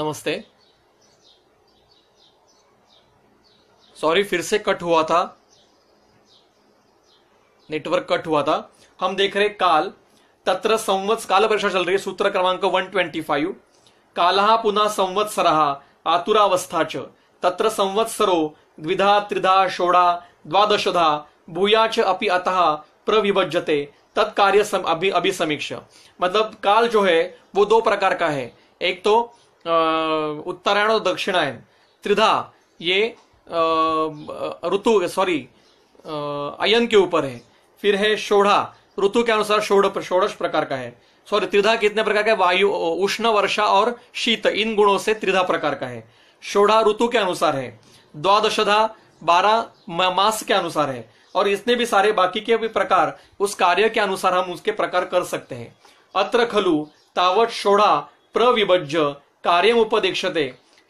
नमस्ते सॉरी फिर से कट हुआ था नेटवर्क कट हुआ था हम देख रहे काल तत्र संवत्स काल परीक्षा चल रही है सूत्र क्रमांक 125 कालहा पुनः संवत्स रहा आतुरावस्था च तत्र संवत्सरो द्विधा त्रिधा षोडा द्वादशधा भूया च अपि अतः प्रविभज्यते तत्कार्य अभी अभी समीक्षा मतलब काल जो है वो दो प्रकार का है एक तो उत्तरायण और दक्षिणायन त्रिधा ये ऋतु सॉरी अयन के ऊपर है फिर है शोढ़ा ऋतु के अनुसार षोड़श प्रकार का है सॉरी त्रिधा कितने प्रकार का है वायु उष्ण वर्षा और शीत इन गुणों से त्रिधा प्रकार का है षोढ़ा ऋतु के अनुसार है द्वादशधा बारह मास के अनुसार है और इसने भी सारे बाकी के भी प्रकार उस कार्य के अनुसार हम उसके प्रकार कर सकते हैं अत्र खलु तावत षोढ़ा प्रविभज्य कार्यमुपदेक्षते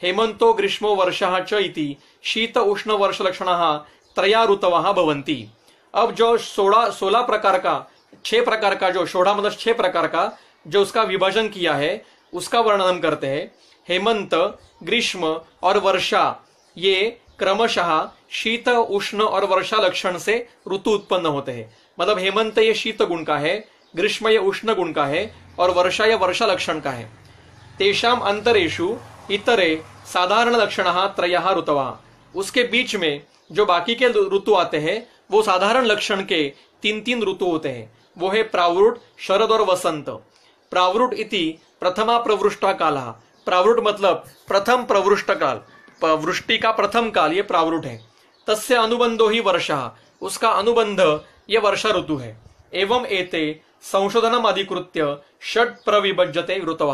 हेमंतो ग्रीष्मो वर्षः च इति शीत उष्ण वर्ष लक्षण त्रया ऋतवः भवन्ति अब जो सोलह सोलह प्रकार का छह प्रकार का जो सोलह मतलब छह प्रकार का जो उसका विभाजन किया है उसका वर्णन करते हैं हेमंत ग्रीष्म और वर्षा ये क्रमशः शीत उष्ण और वर्षा लक्षण से ऋतु उत्पन्न होते हैं मतलब हेमंत ये शीत गुण का है ग्रीष्म ये उष्ण गुण का है और वर्षा ये वर्षा लक्षण का है तेषाम अंतरेशु इतरे साधारण लक्षण त्रय ऋतवा उसके बीच में जो बाकी के ऋतु आते हैं वो साधारण लक्षण के तीन तीन ऋतु होते हैं वो है प्रावृत शरद और वसंत प्रावृत इति प्रथमा प्रवृष्टा काल प्रावृत मतलब प्रथम प्रवृष्ट काल वृष्टि का प्रथम काल ये प्रावृत है तस्य अनुबंधो ही वर्षा उसका अनुबंध ये वर्षा ऋतु है एवं एते संशोधनम अधिकृत्य षट प्रविभजते ऋतव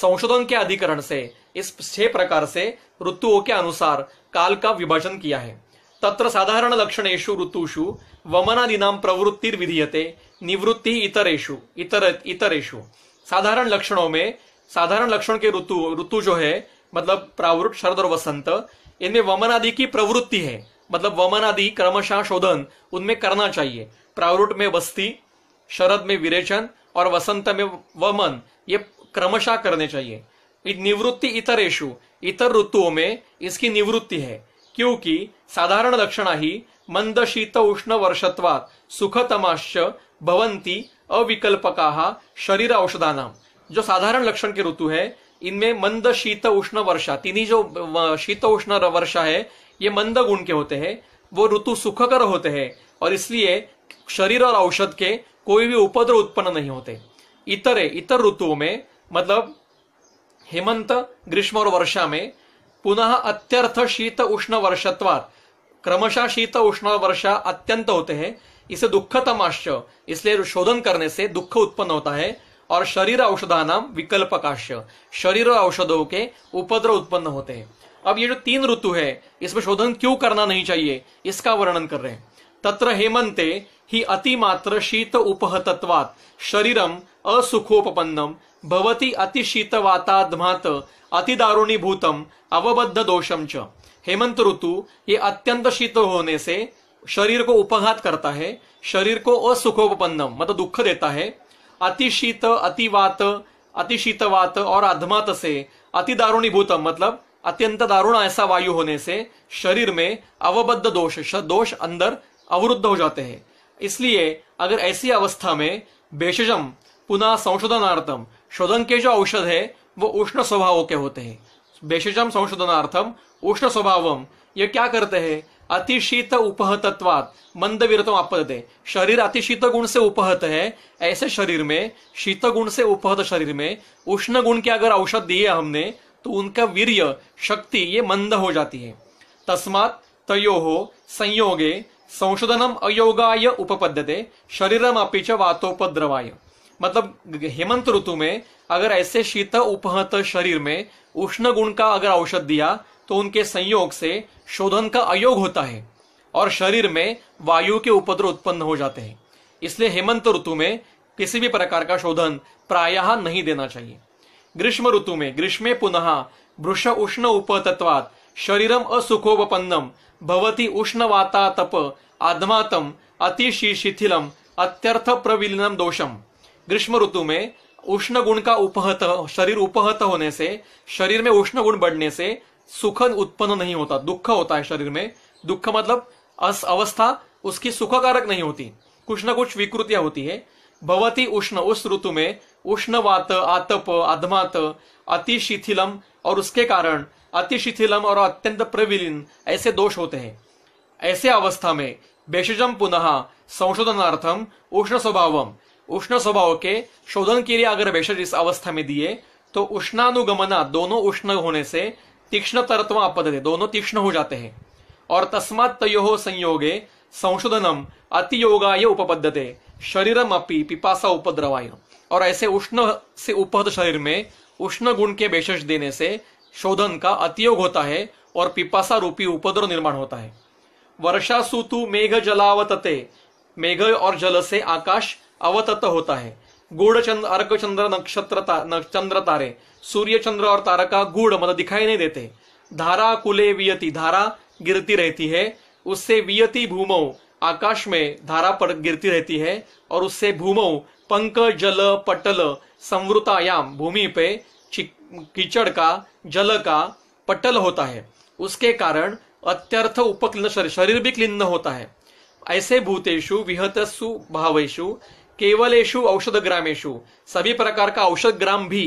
संशोधन के अधिकरण से इस छह प्रकार से ऋतुओं के अनुसार काल का विभाजन किया है तत्र साधारण लक्षणेशु ऋतुषु वमनादीना प्रवृत्तिर विधीयते निवृत्ति इतरेशु इतर इतरेशु साधारण लक्षणों में साधारण लक्षण के ऋतु ऋतु जो है मतलब प्रावृत शरद और वसंत इनमें वमन आदि की प्रवृत्ति है मतलब वमन आदि क्रमशः शोधन उनमें करना चाहिए प्रावृत में बस्ती शरद में विरेचन और वसंत में वमन ये क्रमशः करने चाहिए निवृत्ति इतर यशु इतर ऋतुओं में इसकी निवृत्ति है क्योंकि साधारण लक्षण ही मंद शीत उष्ण वर्षत्वात सुखतमाश्च भवंती अविकल्पका शरीर औषधान जो साधारण लक्षण के ऋतु है इनमें मंद शीत उष्ण वर्षा तीन ही जो शीत उष्ण वर्षा है ये मंद गुण के होते हैं वो ऋतु सुखकर होते हैं और इसलिए शरीर और औषध के कोई भी उपद्रव उत्पन्न नहीं होते इतरे इतर ऋतुओं में मतलब हेमंत ग्रीष्म और वर्षा में पुनः अत्यर्थ शीत उष्ण वर्षत्वात क्रमशः शीत उष्ण वर्षा अत्यंत होते हैं इसे तमाश्च इसलिए शोधन करने से दुख उत्पन्न होता है और शरीर औषधा नाम विकल्प काश्य शरीर औषधों के उपद्रव उत्पन्न होते हैं अब ये जो तीन ऋतु है इसमें शोधन क्यों करना नहीं चाहिए इसका वर्णन कर रहे हैं तत्र हेमंते ही अतिमात्र शीत उपहतत्वात शरीरम असुखोपन्नम भवती अतिशीतवाताधमात भूतम अवबद्ध दोषम च हेमंत ऋतु ये अत्यंत शीत होने से शरीर को उपघात करता है शरीर को असुखोपन्नम मतलब दुख देता है अतिशीत अतिवात अतिशीतवात और अधमात से भूतम मतलब अत्यंत दारुण ऐसा वायु होने से शरीर में अवबद्ध दोष दोष अंदर अवरुद्ध हो जाते हैं इसलिए अगर ऐसी अवस्था में भेषजम पुनः संशोधनार्थम शोधन के जो औषध है वो उष्ण स्वभाव के होते हैं भेषजम संशोधनार्थम उष्ण स्वभाव ये क्या करते हैं अतिशीत उपहतत्वात मंद विरतम आपदते शरीर अतिशीत गुण से उपहत है ऐसे शरीर में शीत गुण से उपहत शरीर में उष्ण गुण के अगर औषध दिए हमने तो उनका वीर्य शक्ति ये मंद हो जाती है तस्मात तयो हो संयोगे संशोधनम अयोगाय उपपद्यते शरीरम अपी च वातोपद्रवाय मतलब हेमंत ऋतु में अगर ऐसे शीत उपहत शरीर में उष्ण गुण का अगर औषध दिया तो उनके संयोग से शोधन का अयोग होता है और शरीर में वायु के उपद्रव उत्पन्न हो जाते हैं इसलिए हेमंत ऋतु में किसी भी प्रकार का शोधन प्रायः नहीं देना चाहिए ग्रीष्म ऋतु में ग्रीष्मे पुनः वृष उष्ण उपतत्वात शरीरम असुखोपन्नम भवती उष्ण वाता तप आधमातम अतिशी शिथिलम अत्यर्थ प्रविलीनम दोषम ग्रीष्म ऋतु में उष्ण गुण का उपहत शरीर उपहत होने से शरीर में उष्ण गुण बढ़ने से सुख उत्पन्न नहीं होता दुख होता है शरीर में दुख मतलब अस अवस्था उसकी सुखकारक नहीं होती कुछ ना कुछ विकृतियां होती है भवती उष्ण उस ऋतु में उष्णवात आतप अधमात अति शिथिलम और उसके कारण अति शिथिलम और अत्यंत प्रविलीन ऐसे दोष होते हैं ऐसे अवस्था में भेषजम पुनः संशोधनार्थम उष्ण स्वभावम उष्ण स्वभाव के शोधन के लिए अगर भेषज इस अवस्था में दिए तो उष्णानुगमना दोनों उष्ण होने से तीक्ष्ण तरत्व आपदते दोनों तीक्ष्ण हो जाते हैं और तस्मात तयो संयोगे संशोधनम योगाय उपबद्धते शरीरम अपि पिपासा उपद्रवाय और ऐसे उष्ण से उपहत शरीर में उष्ण गुण के भेषज देने से शोधन का अतियोग होता है और पिपासा रूपी उपद्रव निर्माण होता है वर्षा सुतु मेघ जलावतते मेघ और जल से आकाश अवतत होता है गुड़ चंद्र अर्क चंद्र नक्षत्र चंद्र तारे सूर्य चंद्र और तारका गुड़ मतलब दिखाई नहीं देते धारा कुले वियति धारा गिरती रहती है उससे वियति भूमो आकाश में धारा पर गिरती रहती है और उससे भूमो पंक जल पटल संवृतायाम भूमि पे कीचड़ का जल का पटल होता है उसके कारण अत्यर्थ उपक्लिन शरीर भी क्लिन्न होता है ऐसे भूतेशु विहतसु भावेशु केवलेशु औषध ग्रामेशु सभी प्रकार का औषध ग्राम भी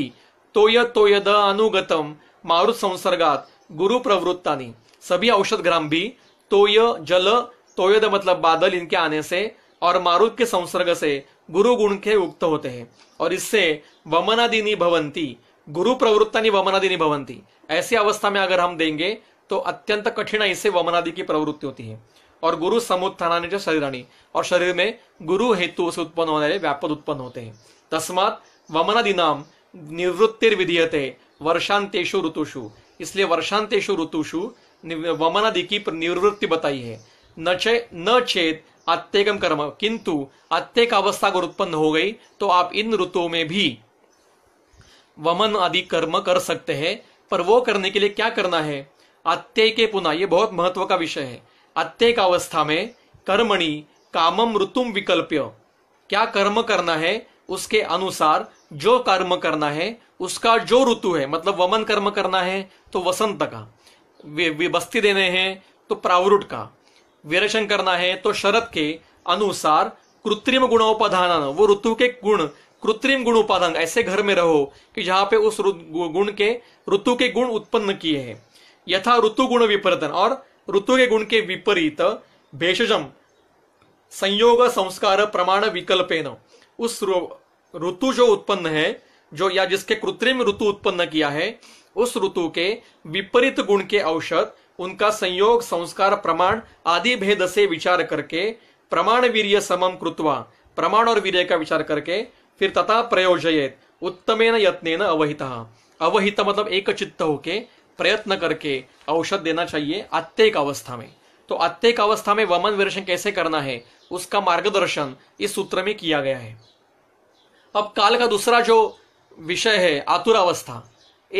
तोय द अनुगतम मारुत संसर्गात गुरु प्रवृत्ता सभी औषध ग्राम भी तोय जल द मतलब बादल इनके आने से और मारुत के संसर्ग से गुरु गुण के उक्त होते हैं और इससे वमनादिनी भवंती गुरु प्रवृत्ता वमनादिनी भवंती ऐसी अवस्था में अगर हम देंगे तो अत्यंत कठिनाई से वमनादि की प्रवृत्ति होती है और गुरु जो शरीर और शरीर में गुरु हेतु से उत्पन्न होने वाले व्यापद उत्पन्न होते हैं तस्मात वमनदिनाम निवृत्तिर विधीयते वर्षांतेशु ऋतुषु इसलिए वर्षांतेशु ऋतुषु वमनादि की निवृत्ति बताई है न चे न छेद अत्येकम कर्म किंतु अत्येक अवस्था अगर उत्पन्न हो गई तो आप इन ऋतुओं में भी वमन आदि कर्म कर सकते हैं पर वो करने के लिए क्या करना है अत्यय के पुनः ये बहुत महत्व का विषय है अत्येक अवस्था में कर्मणि कामम ऋतुम विकल्प्य क्या कर्म करना है उसके अनुसार जो कर्म करना है उसका जो ऋतु है मतलब वमन कर्म करना है तो वसंत का विभस्ति देने हैं तो प्रावृत का विरचन करना है तो शरद के अनुसार कृत्रिम गुणोपाधान वो ऋतु के गुण कृत्रिम गुण उपाधान ऐसे घर में रहो कि जहां पे उस गुण के ऋतु के गुण उत्पन्न किए हैं यथा ऋतु गुण विपरतन और ऋतु के गुण के विपरीत भेषजम संयोग संस्कार प्रमाण विकल्पेन उस ऋतु जो उत्पन्न है जो या जिसके कृत्रिम ऋतु उत्पन्न किया है उस ऋतु के विपरीत गुण के औषध उनका संयोग संस्कार प्रमाण आदि भेद से विचार करके प्रमाण वीर्य समम कृत्वा प्रमाण और वीर्य का विचार करके फिर तथा प्रयोजयेत उत्तमेन यत्नेन अवहिता अवहित मतलब एक चित्त होके प्रयत्न करके औषध देना चाहिए अत्येक अवस्था में तो आत्येक अवस्था में वमन विरसन कैसे करना है उसका मार्गदर्शन इस सूत्र में किया गया है अब काल का दूसरा जो विषय है आतुरावस्था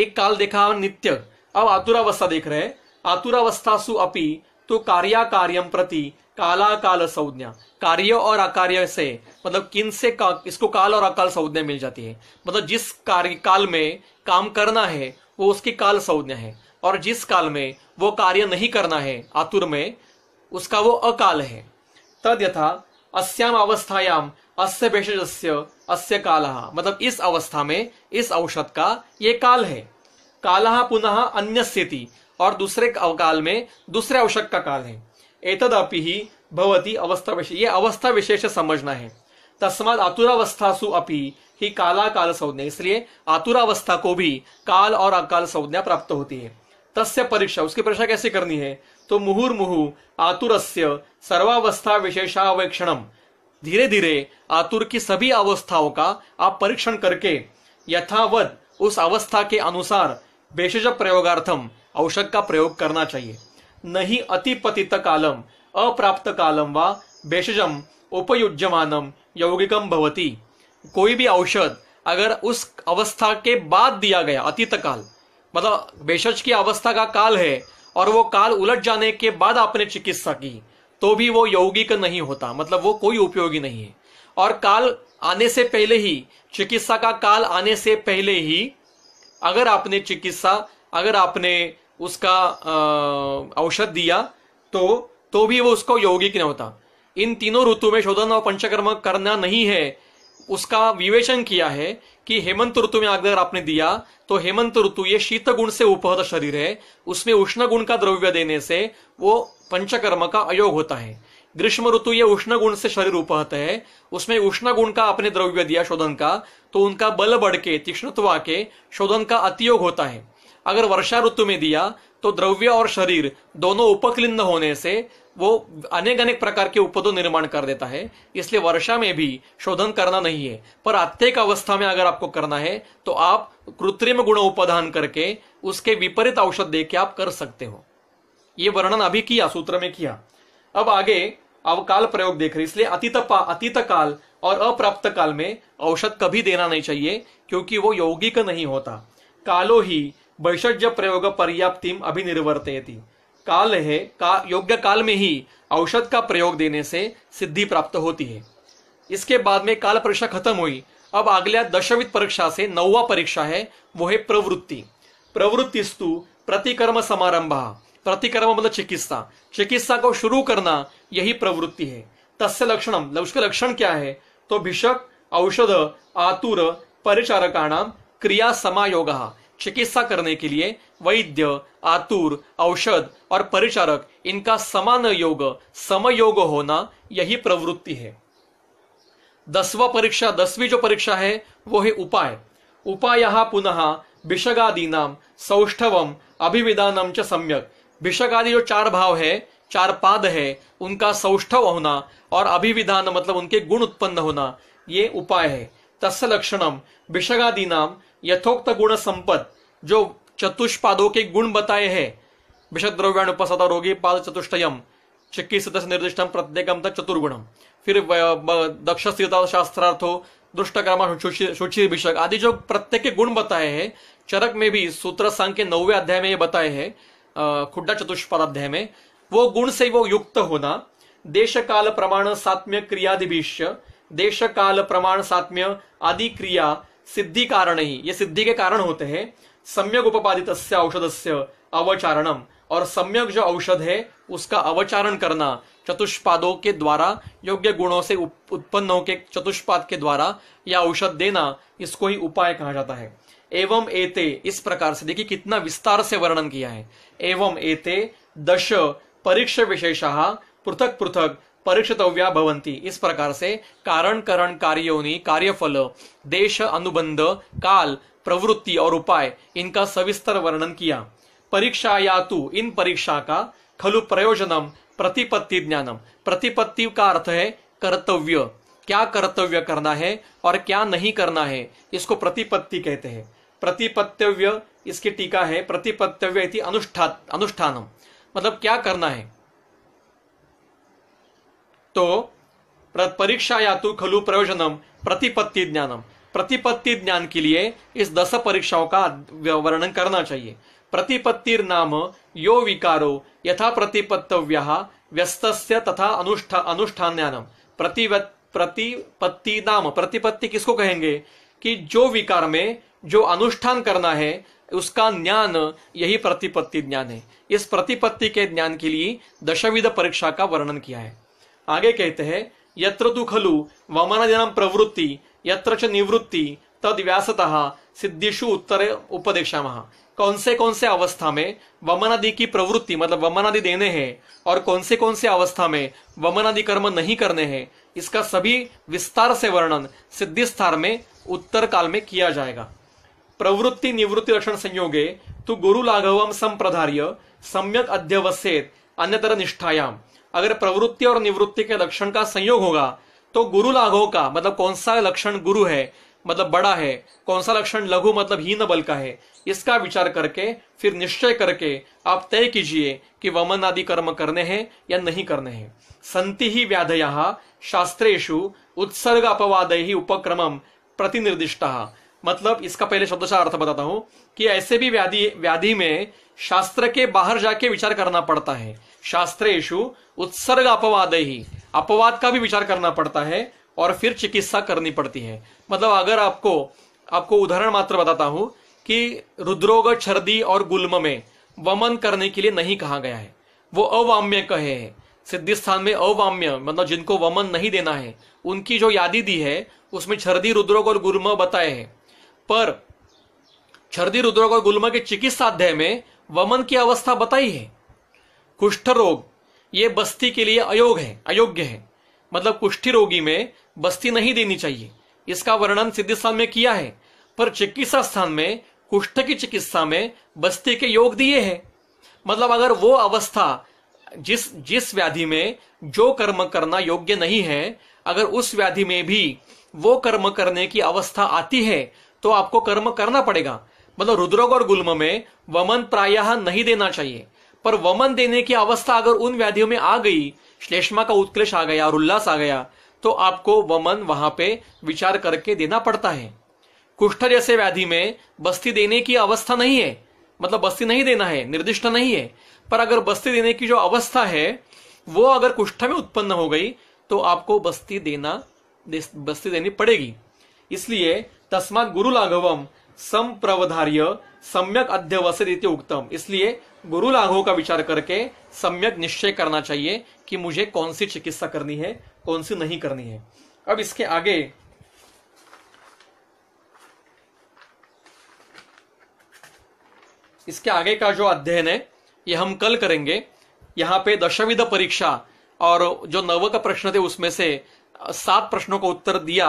एक काल देखा नित्य अब आतुरावस्था देख रहे आतुरावस्था सु अपि तो कार्या कार्यम प्रति काला काल संज्ञा कार्य और अकार्य से मतलब किन से का, इसको काल और अकाल संज्ञा मिल जाती है मतलब जिस कार्य काल में काम करना है वो उसकी काल संज्ञा है और जिस काल में वो कार्य नहीं करना है आतुर में उसका वो अकाल है तद यथा अस्याम अवस्थायाम अस्य भेषजस्य अस्य कालः मतलब इस अवस्था में इस औषध का ये काल है कालः पुनः अन्य स्थिति और दूसरे अवकाल में दूसरे औषध का काल है एतदपि ही भवती अवस्था विशेष ये अवस्था विशेष समझना है तस्मात आतुरावस्थासु अपि ही काला काल संज्ञा इसलिए आतुरावस्था को भी काल और अकाल संज्ञा प्राप्त होती है तस्य परीक्षा उसकी परीक्षा कैसे करनी है तो मुहुर मुहु आतुरस्य सर्वावस्था विशेषावेक्षणम धीरे धीरे आतुर की सभी अवस्थाओं का आप परीक्षण करके यथावत उस अवस्था के अनुसार भेषज प्रयोगार्थम औषध का प्रयोग करना चाहिए नहीं अतिपतित कालम अप्राप्त कालम व भेषजम उपयुज्यमानम यौगिकम भवती कोई भी औषध अगर उस अवस्था के बाद दिया गया अतीत काल मतलब बेशज की अवस्था का काल है और वो काल उलट जाने के बाद आपने चिकित्सा की तो भी वो यौगिक नहीं होता मतलब वो कोई उपयोगी नहीं है और काल आने से पहले ही चिकित्सा का काल आने से पहले ही अगर आपने चिकित्सा अगर आपने उसका औषध दिया तो तो भी वो उसको यौगिक नहीं होता इन तीनों ऋतु में शोधन और पंचकर्म करना नहीं है उसका विवेचन किया है कि हेमंत ऋतु में अगर आपने दिया तो हेमंत ऋतु ये शीत गुण से उपहत शरीर है उसमें उष्ण गुण का द्रव्य देने से वो पंचकर्म का अयोग होता है ग्रीष्म ऋतु ये उष्ण गुण से शरीर उपहत है उसमें उष्ण गुण का आपने द्रव्य दिया शोधन का तो उनका बल बढ़ के तीक्ष्णत्व आके शोधन का अतियोग होता है अगर वर्षा ऋतु में दिया तो द्रव्य और शरीर दोनों उपक्लिन्न होने से वो अनेक अनेक प्रकार के उपदों निर्माण कर देता है इसलिए वर्षा में भी शोधन करना नहीं है पर अत्येक अवस्था में अगर आपको करना है तो आप कृत्रिम गुण उपधान करके उसके विपरीत औषध दे आप कर सकते हो ये वर्णन अभी किया सूत्र में किया अब आगे अवकाल प्रयोग देख रहे इसलिए अतीत अतीत काल और अप्राप्त काल में औषध कभी देना नहीं चाहिए क्योंकि वो यौगिक नहीं होता कालो ही वैषज्य प्रयोग पर्याप्तिम थी काल है का योग्य काल में ही औषध का प्रयोग देने से सिद्धि प्राप्त होती है इसके बाद में काल परीक्षा खत्म हुई अब अगले दशवित परीक्षा से नौवा परीक्षा है वो है प्रवृत्ति प्रवृत्ति स्तु प्रतिकर्म समारंभ प्रतिकर्म मतलब चिकित्सा चिकित्सा को शुरू करना यही प्रवृत्ति है तस्य लक्षण उसके लक्षण क्या है तो भिषक औषध आतुर परिचारकाणाम क्रिया समायोग चिकित्सा करने के लिए वैद्य आतुर औषध और परिचारक इनका समान योग समयोग होना यही प्रवृत्ति है दसवा परीक्षा दसवीं जो परीक्षा है वो है उपाय उपाय पुनः भिषगादीनाम सौष्ठवम अभिविदानम च सम्यक भिषगादि जो चार भाव है चार पाद है उनका सौष्ठव होना और अभिविधान मतलब उनके गुण उत्पन्न होना ये उपाय है तस् लक्षणम भिषगादीनाम यथोक्त गुण संपद जो चतुष्पादों के गुण बताए हैं विशद द्रव्याणुपसद रोगी पाद चतुष्टयम चिक्की सदस्य निर्दिष्टम प्रत्येकम तक चतुर्गुणम फिर दक्ष शास्त्रार्थो दुष्टकर्मा विषक आदि जो प्रत्येक के गुण बताए हैं चरक में भी सूत्र संघ के नौवे अध्याय में ये बताए हैं खुड्डा चतुष्पाध्याय में वो गुण से वो युक्त होना देश काल प्रमाण सात्म्य क्रियादिभिष्य देश काल प्रमाण सात्म्य आदि क्रिया सिद्धि कारण ही ये सिद्धि के कारण होते हैं सम्यक उपादित से अवचारणम और सम्यक जो औषध है उसका अवचारण करना चतुष्पादों के द्वारा योग्य गुणों से उत्पन्न के चतुष्पाद के द्वारा यह औषध देना इसको ही उपाय कहा जाता है एवं एते इस प्रकार से देखिए कितना विस्तार से वर्णन किया है एवं एते दश परीक्ष विशेषाह पृथक पृथक परीक्षितव्या इस प्रकार से कारण करण कार्योनि कार्यफल देश अनुबंध काल प्रवृत्ति और उपाय इनका सविस्तर वर्णन किया परीक्षा या तो इन परीक्षा का खलु प्रयोजनम प्रतिपत्ति ज्ञानम प्रतिपत्ति का अर्थ है कर्तव्य क्या कर्तव्य करना है और क्या नहीं करना है इसको प्रतिपत्ति कहते हैं प्रतिपत्तव्य इसकी टीका है प्रतिपत्तव्य अनुष्ठा अनुष्ठानम मतलब क्या करना है तो परीक्षा यातु तो खलु प्रयोजनम प्रतिपत्ति ज्ञानम प्रतिपत्ति ज्ञान के लिए इस दस परीक्षाओं का वर्णन करना चाहिए प्रतिपत्तिर नाम यो विकारो यथा प्रतिपत्तव्य व्यस्त तथा अनुष्ठा अनुष्ठान ज्ञानम प्रतिपत्ति नाम प्रतिपत्ति किसको कहेंगे कि जो विकार में जो अनुष्ठान करना है उसका ज्ञान यही प्रतिपत्ति ज्ञान है इस प्रतिपत्ति के ज्ञान के लिए दशविध परीक्षा का वर्णन किया है आगे कहते हैं यत्र तु खलु वमनजनम प्रवृत्ति यत्र च निवृत्ति तद व्यासतः सिद्धिषु उत्तर उपदेशा कौन से कौन से अवस्था में वमनादि की प्रवृत्ति मतलब वमनादि देने हैं और कौन से कौन से अवस्था में वमनादि कर्म नहीं करने हैं इसका सभी विस्तार से वर्णन सिद्धिस्थार में उत्तर काल में किया जाएगा प्रवृत्ति निवृत्ति लक्षण संयोगे तो गुरु लाघवम संप्रधार्य सम्यक अध्यवस्थित अन्यतर निष्ठायाम अगर प्रवृत्ति और निवृत्ति के लक्षण का संयोग होगा तो गुरु लाघो का मतलब कौन सा लक्षण गुरु है मतलब बड़ा है कौन सा लक्षण लघु मतलब हीन बल का है इसका विचार करके फिर निश्चय करके आप तय कीजिए कि वमन आदि कर्म करने हैं या नहीं करने हैं संति ही व्याधया शास्त्रेशु उत्सर्ग अपवाद ही उपक्रम प्रतिनिर्दिष्ट मतलब इसका पहले शब्द का अर्थ बताता हूं कि ऐसे भी व्याधि व्याधि में शास्त्र के बाहर जाके विचार करना पड़ता है शास्त्रेशु उत्सर्ग अपवाद ही अपवाद का भी विचार करना पड़ता है और फिर चिकित्सा करनी पड़ती है मतलब अगर आपको आपको उदाहरण मात्र बताता हूं कि रुद्रोग छर्दी और गुल्म में वमन करने के लिए नहीं कहा गया है वो अवाम्य कहे है सिद्धि स्थान में अवाम्य मतलब जिनको वमन नहीं देना है उनकी जो यादी दी है उसमें छर्दी रुद्रोग और गुलम बताए हैं पर छर्दी रुद्रोग और गुल्म के चिकित्सा अध्याय में वमन की अवस्था बताई है कुष्ठ रोग ये बस्ती के लिए अयोग है अयोग्य है मतलब कुष्ठी रोगी में बस्ती नहीं देनी चाहिए इसका वर्णन सिद्धि स्थान में किया है पर चिकित्सा स्थान में कुष्ठ की चिकित्सा में बस्ती के योग दिए हैं मतलब अगर वो अवस्था जिस जिस व्याधि में जो कर्म करना योग्य नहीं है अगर उस व्याधि में भी वो कर्म करने की अवस्था आती है तो आपको कर्म करना पड़ेगा मतलब रुद्रोग और गुल्म में वमन प्राय नहीं देना चाहिए पर वमन देने की अवस्था अगर उन व्याधियों में आ गई श्लेष्मा का उत्क्लेश आ गया और उल्लास आ गया तो आपको वमन वहां पे विचार करके देना पड़ता है कुष्ठ जैसे व्याधि में बस्ती देने की अवस्था नहीं है मतलब बस्ती नहीं देना है निर्दिष्ट नहीं है पर अगर बस्ती देने की जो अवस्था है वो अगर कुष्ठ में उत्पन्न हो गई तो आपको बस्ती देना बस्ती देनी पड़ेगी इसलिए तस्मात गुरु लाघवम संप्रवधार्य सम्यक अध्यवसित इति उक्तम इसलिए गुरु लाघव का विचार करके सम्यक निश्चय करना चाहिए कि मुझे कौन सी चिकित्सा करनी है कौन सी नहीं करनी है अब इसके आगे इसके आगे का जो अध्ययन है यह हम कल करेंगे यहाँ पे दशविध परीक्षा और जो नव का प्रश्न थे उसमें से सात प्रश्नों का उत्तर दिया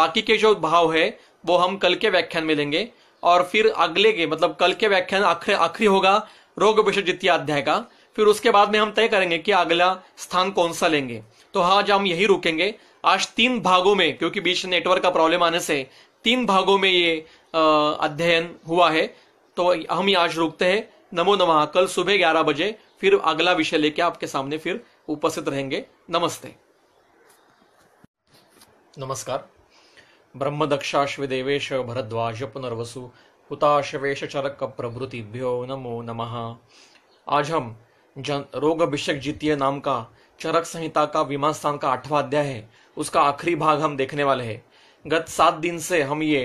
बाकी के जो भाव है वो हम कल के व्याख्यान में लेंगे और फिर अगले के मतलब कल के व्याख्यान आखिरी आखिरी होगा रोग द्वितीय अध्याय का फिर उसके बाद में हम तय करेंगे कि अगला स्थान कौन सा लेंगे तो आज हम यही रुकेंगे आज तीन भागों में क्योंकि बीच नेटवर्क का प्रॉब्लम आने से तीन भागों में ये अध्ययन हुआ है तो हम ये आज रुकते हैं नमो नमः कल सुबह ग्यारह बजे फिर अगला विषय लेके आपके सामने फिर उपस्थित रहेंगे नमस्ते नमस्कार ब्रह्मदक्षाश्वदेवेश भरद्वाज पुनर्वसु हुताशवेश चरक प्रभृतिभ्यो नमो नमः आज हम जन रोग अभिषेक जीतीय नाम का चरक संहिता का विमान स्थान का आठवां अध्याय है उसका आखिरी भाग हम देखने वाले हैं गत सात दिन से हम ये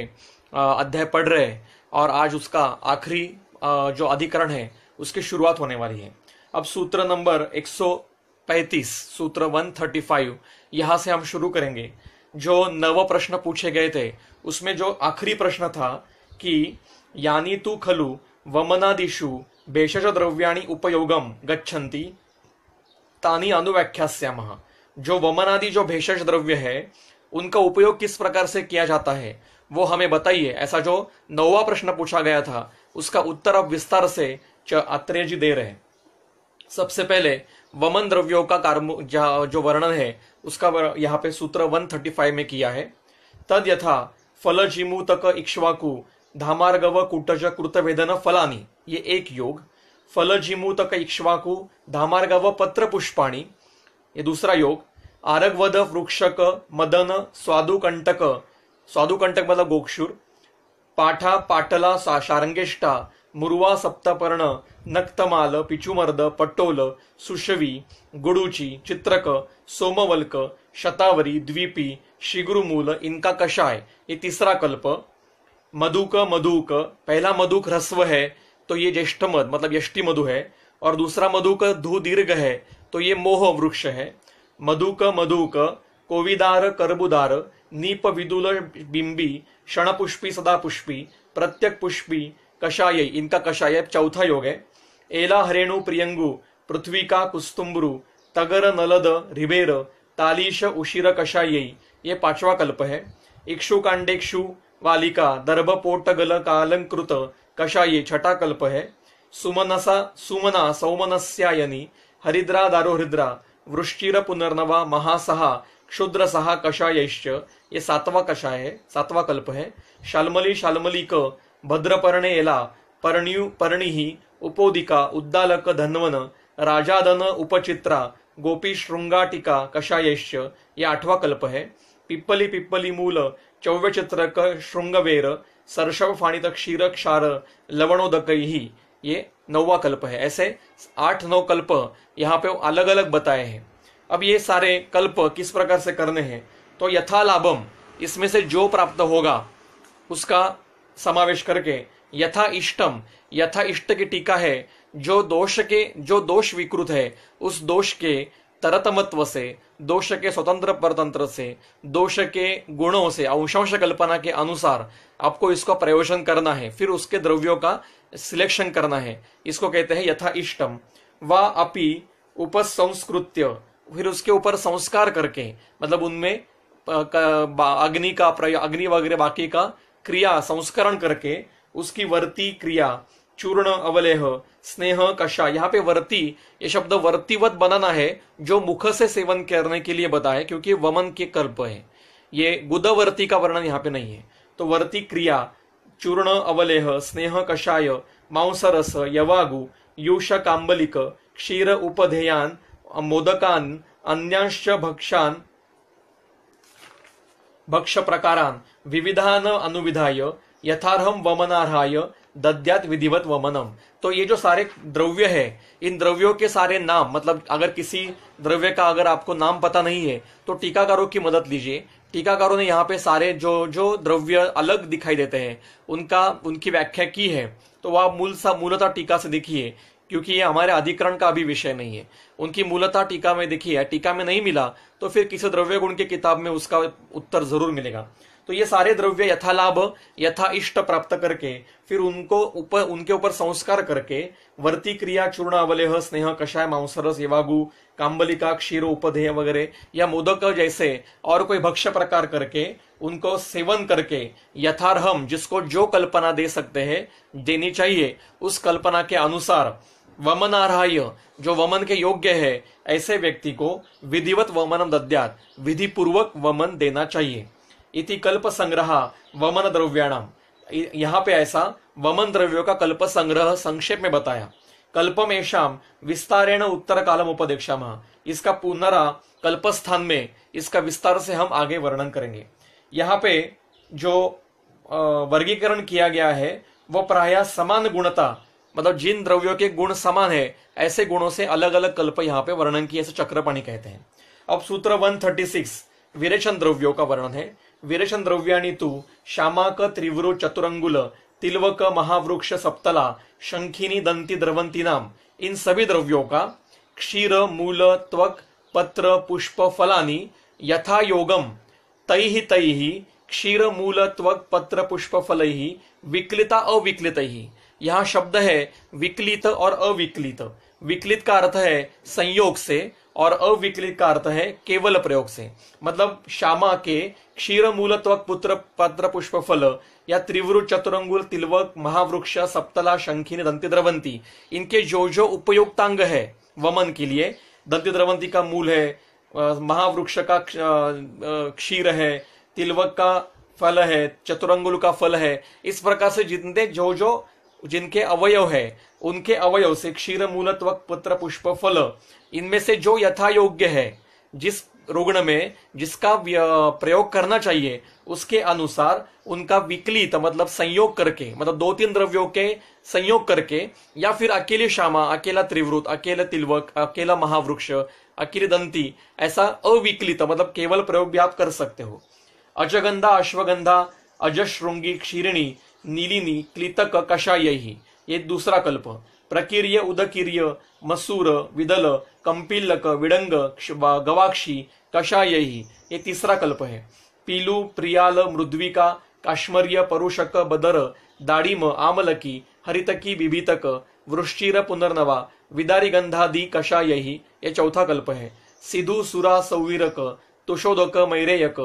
अध्याय पढ़ रहे हैं और आज उसका आखिरी जो अधिकरण है उसकी शुरुआत होने वाली है अब सूत्र नंबर 135 सूत्र 135 यहाँ से हम शुरू करेंगे जो नव प्रश्न पूछे गए थे उसमें जो आखिरी प्रश्न था कि यानी तू खलु वमनादिशु भेषज द्रव्याणी उपयोगम गच्छन्ति तानी अनुव्याख्यास्यामः जो वमनादि जो भेषज द्रव्य है उनका उपयोग किस प्रकार से किया जाता है वो हमें बताइए ऐसा जो नौवा प्रश्न पूछा गया था उसका उत्तर अब विस्तार से आत्रेय जी दे रहे सबसे पहले वमन द्रव्यों का कार्म जो वर्णन है उसका यहाँ पे सूत्र 135 में किया है तद यथा फल जिमु तक इक्ष्वाकु धामार्ग कुटज कृतवेदन फलानी ये एक योग फल जिमु तक इक्ष्वाकु धामार्ग पत्र पुष्पाणी ये दूसरा योग आरगवध वृक्षक मदन स्वादुकंटक स्वादुकंटक मतलब गोक्षुर पाठा पाटला सा शारंगेष्टा मुरवा सप्तपर्ण नक्तमाल पिचुमर्द पटोल सुशवी गुडुची चित्रक सोमवल्क शतावरी द्वीपी शिगुरुमूल इनका कषाय ये तीसरा कल्प मधुक मधुक पहला मधुक ह्रस्व है तो ये ज्येष्ठ मध मतलब यष्टि मधु है और दूसरा मधुक धू दीर्घ है तो ये मोह वृक्ष है मधुक मधुक कोविदार करबुदार नीप विदुल बिंबी क्षणपुष्पी सदापुष्पी प्रत्यक पुष्पी कषाय इनका कषाय चौथा योग है एला हरेणु प्रियंगु पृथ्वी का कुस्तुम्बरु तगर नलद रिबेर तालीश उशीर कशा येई ये पांचवा कल्प है इक्षुकांडेक्षु वालिका दर्भ पोटगल कालंकृत कशा ये छठा कल्प है सुमनसा सुमना सौमनस्यायनी हरिद्रा दारो हृद्रा वृश्चिर पुनर्नवा महासहा क्षुद्र सहा कषायश्च ये सातवा कषा है सातवा कल्प है शालमली शालमलिक भद्रपर्णेला पर्ण्यु पर्णिही उपोदिका उद्दालक धन्वन राजादन उपचित्रा गोपी शृंगाटिका कषायश्य या आठवा कल्प है पिप्पली पिप्पली मूल चौव्यचित्रक श्रृंगवेर सरसव फाणित क्षीर क्षार लवणोदक ही ये नौवा कल्प है ऐसे आठ नौ कल्प यहाँ पे अलग अलग बताए हैं अब ये सारे कल्प किस प्रकार से करने हैं तो यथा लाभम इसमें से जो प्राप्त होगा उसका समावेश करके यथा इष्टम यथा इष्ट की टीका है जो दोष के जो दोष विकृत है उस दोष के तरतमत्व से दोष के स्वतंत्र परतंत्र से दोष के गुणों से अंशांश कल्पना के अनुसार आपको इसका प्रयोजन करना है फिर उसके द्रव्यों का सिलेक्शन करना है इसको कहते हैं यथा इष्टम व अपि उपसंस्कृत्य फिर उसके ऊपर संस्कार करके मतलब उनमें अग्नि का अग्नि वगैरह बाकी का क्रिया संस्करण करके उसकी वर्ती क्रिया चूर्ण अवलेह स्नेह कषा यहाँ पे वर्ती ये शब्द वर्तीवत बनाना है जो मुख से सेवन करने के लिए बताए क्योंकि वमन के कल्प है ये गुदवर्ती का वर्णन यहाँ पे नहीं है तो वर्ती क्रिया चूर्ण अवलेह स्नेह कषाय मांसरस यवागु यूष कांबलिक क्षीर उपधेयान मोदकान अन्यांश भक्षान भक्ष प्रकारान विविधान अनुविधाय यथारहम वमनार्हाय दद्यात विधिवत वमनम तो ये जो सारे द्रव्य है इन द्रव्यों के सारे नाम मतलब अगर किसी द्रव्य का अगर आपको नाम पता नहीं है तो टीकाकारों की मदद लीजिए टीकाकारों ने यहाँ पे सारे जो जो द्रव्य अलग दिखाई देते हैं उनका उनकी व्याख्या की है तो वह मूल सा मूलता टीका से देखिए क्योंकि ये हमारे अधिकरण का अभी विषय नहीं है उनकी मूलता टीका में देखिए टीका में नहीं मिला तो फिर किसी द्रव्य गुण की किताब में उसका उत्तर जरूर मिलेगा तो ये सारे द्रव्य यथा लाभ यथा इष्ट प्राप्त करके फिर उनको ऊपर उनके ऊपर संस्कार करके वर्ती क्रिया चूर्ण अवलेह स्नेह कषाय मांसरस युवागु काम्बलिका क्षीर उपधेय वगैरह या मोदक जैसे और कोई भक्ष्य प्रकार करके उनको सेवन करके यथारहम जिसको जो कल्पना दे सकते हैं देनी चाहिए उस कल्पना के अनुसार वमनार्हाय जो वमन के योग्य है ऐसे व्यक्ति को विधिवत वमनम दद्यात पूर्वक वमन देना चाहिए इति कल्प संग्रह वमन द्रव्याणाम यहाँ पे ऐसा वमन द्रव्यों का कल्प संग्रह संक्षेप में बताया कल्पमेशम विस्तारेण उत्तर कालम उपदेक्षा इसका पुनरा कल्पस्थान में इसका विस्तार से हम आगे वर्णन करेंगे यहाँ पे जो वर्गीकरण किया गया है वो प्राय समान गुणता मतलब जिन द्रव्यों के गुण समान है ऐसे गुणों से अलग अलग कल्प यहाँ पे वर्णन किए ऐसे चक्रपाणी कहते हैं अब सूत्र 136 विरेचन द्रव्यों का वर्णन है विरेशन द्रव्याणी तू श्यामाक त्रिव्रो चतुरंगुल तिलवक महावृक्ष सप्तला शंखिनी दंती द्रवंती नाम इन सभी द्रव्यों का क्षीर मूल त्वक पत्र पुष्प फलानी यथा योगम तै ही तै ही क्षीर मूल त्वक पत्र पुष्प फल ही विकलिता अविकलित ही यहाँ शब्द है विकलित और अविकलित विकलित का अर्थ है संयोग से और अविकलित का अर्थ है केवल प्रयोग से मतलब श्यामा के क्षीर पुत्र पत्र पुष्प फल या त्रिवृ चतुरंगुल तिलवक महावृक्ष सप्तला शंखिन दंति द्रवंती इनके जो जो उपयुक्तांग है वमन के लिए दंति द्रवंती का मूल है महावृक्ष का क्षीर है तिलवक का फल है चतुरंगुल का फल है इस प्रकार से जितने जो जो जिनके अवयव है उनके अवयव से क्षीर मूलत्वक पुत्र पुष्प फल इनमें से जो यथा योग्य है जिस रुग्ण में जिसका प्रयोग करना चाहिए उसके अनुसार उनका विकलित मतलब संयोग करके मतलब दो तीन द्रव्यों के संयोग करके या फिर अकेले श्यामा अकेला त्रिवृत अकेला तिलवक अकेला महावृक्ष अकेले दंती ऐसा अविकलित मतलब केवल प्रयोग भी आप कर सकते हो अजगंधा अश्वगंधा अजश्रृंगी क्षीरणी नीलिनी क्लितक कषायही ये दूसरा कल्प प्रकीर्य उदकीर्य मसूर विदल कंपिलक विडंग गवाक्षी कशा ये तीसरा कल्प है पीलू प्रियाल मृद्विका काश्मर्य परुषक बदर दाड़ीम आमलकी हरितकी बिबितक वृश्चिर पुनर्नवा विदारी गंधादि कषायही ये चौथा कल्प है सिधु सुरा सौवीरक तुषोदक मैरेयक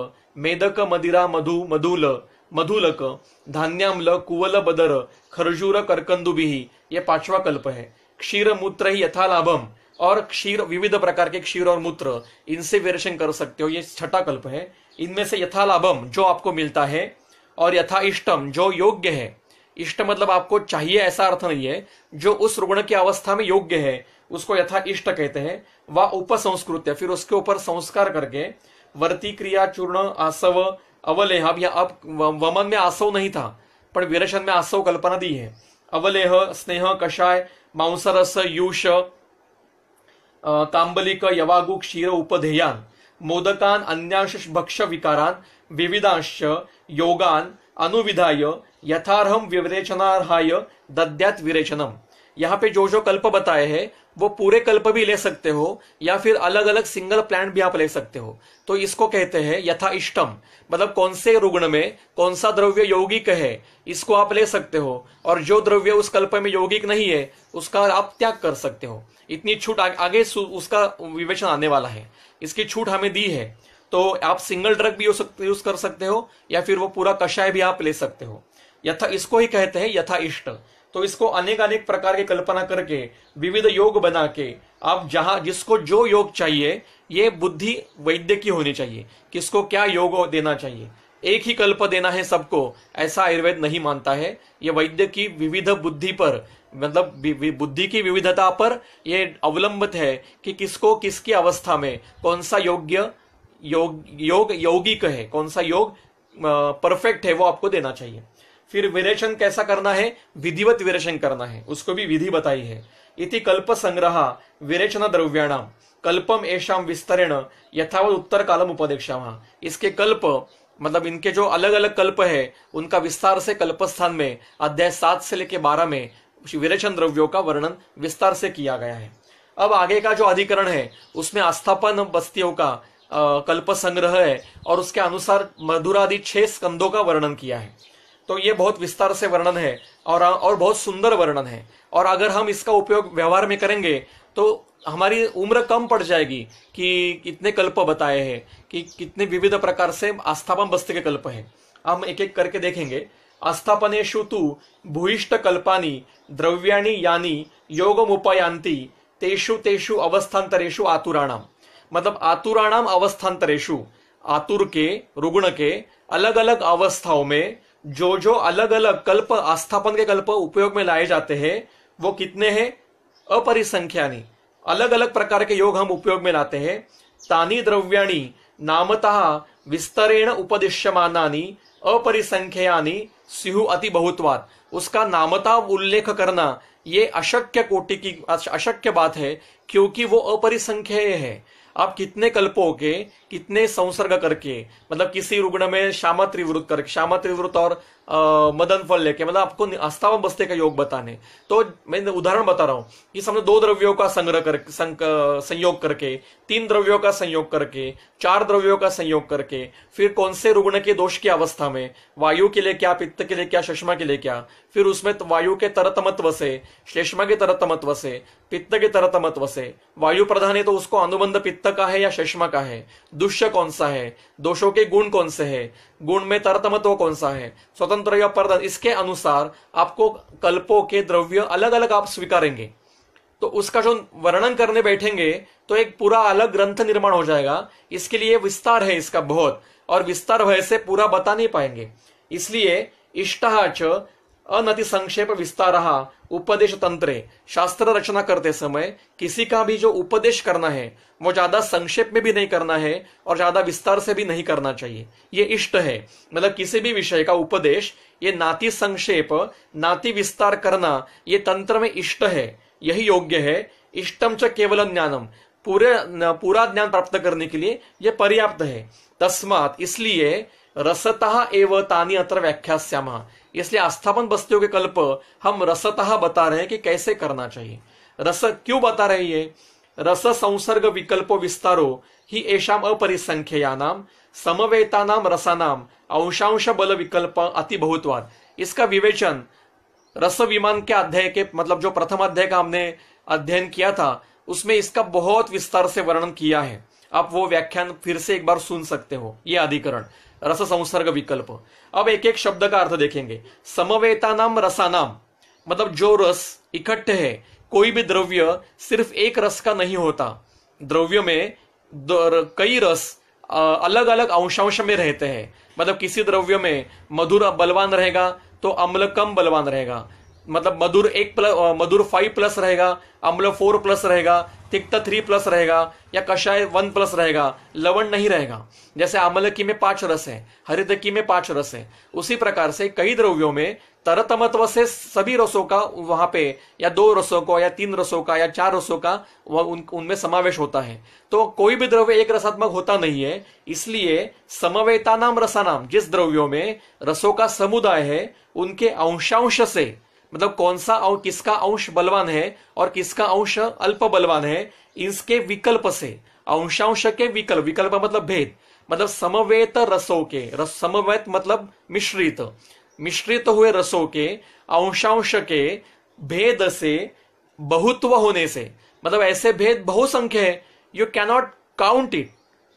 मेदक मदिरा मधु मधुल मधुलक धान्याम्ल कुवल बदर खर्जूर कर्कंदुबिही ये पांचवा कल्प है क्षीर मूत्र ही यथालाभम और क्षीर विविध प्रकार के क्षीर और मूत्र इनसे विरेशन कर सकते हो ये छठा कल्प है इनमें से यथा लाभम जो आपको मिलता है और यथा इष्टम जो योग्य है इष्ट मतलब आपको चाहिए ऐसा अर्थ नहीं है जो उस रुग्ण की अवस्था में योग्य है उसको यथा इष्ट कहते हैं व उपसंस्कृत्य फिर उसके ऊपर संस्कार करके वर्ती क्रिया चूर्ण आसव अवलेह अब या अब वमन में आसव नहीं था पर विरेशन में आसव कल्पना दी है अवलेह स्नेह कषाय मांसरस यूष तांबलिक यवागु क्षीर उपधेयान मोदकान अन्यांश भक्ष विकारान विविधांश योगान अनुविधाय यथारहम विवेचनार्हाय दद्यात विरेचनम यहाँ पे जो जो कल्प बताए हैं वो पूरे कल्प भी ले सकते हो या फिर अलग अलग सिंगल प्लांट भी आप ले सकते हो तो इसको कहते हैं यथा इष्टम मतलब कौन से रुग्ण में कौन सा द्रव्य यौगिक है इसको आप ले सकते हो और जो द्रव्य उस कल्प में यौगिक नहीं है उसका आप त्याग कर सकते हो इतनी छूट आ, आगे उसका विवेचन आने वाला है इसकी छूट हमें दी है तो आप सिंगल ड्रग भी यूज कर सकते हो या फिर वो पूरा कषाय भी आप ले सकते हो यथा इसको ही कहते हैं यथा इष्ट तो इसको अनेक अनेक प्रकार की कल्पना करके विविध योग बना के आप जहां जिसको जो योग चाहिए ये बुद्धि वैद्य की होनी चाहिए किसको क्या योग देना चाहिए एक ही कल्प देना है सबको ऐसा आयुर्वेद नहीं मानता है ये वैद्य की विविध बुद्धि पर मतलब बुद्धि की विविधता पर यह अवलंबित है कि किसको किसकी अवस्था में कौन सा योग्य योग योग यौगिक है कौन सा योग परफेक्ट है वो आपको देना चाहिए फिर विरेचन कैसा करना है विधिवत विरेचन करना है उसको भी विधि बताई है इति कल्प संग्रह विरेचन द्रव्याणाम कल्पम एशाम विस्तरेण यथावत उत्तर कालम उपदेक्षा इसके कल्प मतलब इनके जो अलग अलग कल्प है उनका विस्तार से कल्प स्थान में अध्याय सात से लेकर बारह में विरेचन द्रव्यों का वर्णन विस्तार से किया गया है अब आगे का जो अधिकरण है उसमें आस्थापन बस्तियों का कल्प संग्रह है और उसके अनुसार मधुरादि छह स्कंदों का वर्णन किया है तो ये बहुत विस्तार से वर्णन है और और बहुत सुंदर वर्णन है और अगर हम इसका उपयोग व्यवहार में करेंगे तो हमारी उम्र कम पड़ जाएगी कि कितने कल्प बताए हैं कि कितने विविध प्रकार से आस्थापन बस्ती के कल्प हैं हम एक एक करके देखेंगे आस्थापनेशु तु भूयिष्ठ कल्पानी द्रव्याणी यानी योगमुपयांति तेषु तेषु अवस्थांतरेशु आतुराणाम मतलब आतुराणाम अवस्थांतरेशु आतुर के रुग्ण के अलग अलग अवस्थाओं में जो जो अलग अलग कल्प आस्थापन के कल्प उपयोग में लाए जाते हैं वो कितने हैं अपरिसंख्यानी अलग अलग प्रकार के योग हम उपयोग में लाते हैं तानी द्रव्याणी नामतः विस्तरेण उपदिश्यमानानी अपरिसंख्यानी सिहु अति बहुतवाद उसका नामता उल्लेख करना ये अशक्य कोटि की अशक्य बात है क्योंकि वो अपरिसंख्येय है आप कितने कल्पों के कितने संसर्ग करके मतलब किसी रुग्ण में श्यामा त्रिवृत करके श्यामा त्रिवृत और मदन फल लेके मतलब आपको आस्थावा बसते का योग बताने तो मैं उदाहरण बता रहा हूं कि समझो दो द्रव्यों का संग्रह कर संयोग करके तीन द्रव्यों का संयोग करके चार द्रव्यों का संयोग करके फिर कौन से रुग्ण के दोष की अवस्था में वायु के लिए क्या पित्त के लिए क्या सुषमा के लिए क्या फिर उसमें तो वायु के तरतमत्व से शेषमा के तरतमत्व से पित्त के तरतमत्व से वायु प्रधान है तो उसको अनुबंध पित्त का है या शेषमा का है दुष्य कौन सा है दोषों के गुण कौन से है गुण में तरतमत्व कौन सा है स्वतंत्र या प्रधान इसके अनुसार आपको कल्पों के द्रव्य अलग अलग आप स्वीकारेंगे तो उसका जो वर्णन करने बैठेंगे तो एक पूरा अलग ग्रंथ निर्माण हो जाएगा इसके लिए विस्तार है इसका बहुत और विस्तार वैसे से पूरा बता नहीं पाएंगे इसलिए इष्टाच संक्षेप विस्तार उपदेश तंत्रे शास्त्र रचना करते समय किसी का भी जो उपदेश करना है वो ज्यादा संक्षेप में भी नहीं करना है और ज्यादा विस्तार से भी नहीं करना चाहिए ये इष्ट है मतलब किसी भी विषय का उपदेश ये नाति संक्षेप नाति विस्तार करना ये तंत्र में इष्ट है यही योग्य है इष्टम च केवल ज्ञानम पूरे पूरा ज्ञान प्राप्त करने के लिए यह पर्याप्त है तस्मात इसलिए रसतः एवं तानी अत्र व्याख्या इसलिए आस्थापन बस्तियों के कल्प हम रसतः बता रहे हैं कि कैसे करना चाहिए रस क्यों बता रहे ये रस संसर्ग विकल्प विस्तारो ही एशाम अपरिसंख्यानाम समवेतानाम रसानाम अंशांश बल विकल्प अति बहुत्वाद इसका विवेचन रस विमान के अध्याय के मतलब जो प्रथम अध्याय का हमने अध्ययन किया था उसमें इसका बहुत विस्तार से वर्णन किया है आप वो व्याख्यान फिर से एक बार सुन सकते हो ये अधिकरण रस संसर्ग विकल्प अब एक एक शब्द का अर्थ देखेंगे समवेता नाम रसानाम मतलब जो रस इकट्ठे है कोई भी द्रव्य सिर्फ एक रस का नहीं होता द्रव्य में कई रस अलग अलग अंशांश में रहते हैं मतलब किसी द्रव्य में मधुर बलवान रहेगा तो अम्ल कम बलवान रहेगा मतलब मधुर एक प्लस मधुर फाइव प्लस रहेगा अम्ल फोर प्लस रहेगा तिक्त थ्री प्लस रहेगा या कषाय वन प्लस रहेगा लवण नहीं रहेगा जैसे की में पांच रस है की में पांच रस है उसी प्रकार से कई द्रव्यों में तरतमत्व से सभी रसों का वहां पे या दो रसों का या तीन रसों का या चार रसों का वह उन उनमें समावेश होता है तो कोई भी द्रव्य एक रसात्मक होता नहीं है इसलिए समवेता नाम रसानाम जिस द्रव्यों में रसों का समुदाय है उनके अंशांश से मतलब कौन सा अंश किसका अंश बलवान है और किसका अंश अल्प बलवान है इसके विकल्प से अंशांश के विकल्प विकल्प मतलब भेद मतलब समवेत रसों के रस समवेत मतलब मिश्रित मिश्रित हुए रसों के अंशांश के भेद से बहुत्व होने से मतलब ऐसे भेद बहुसंख्य है यू कैनॉट काउंट इट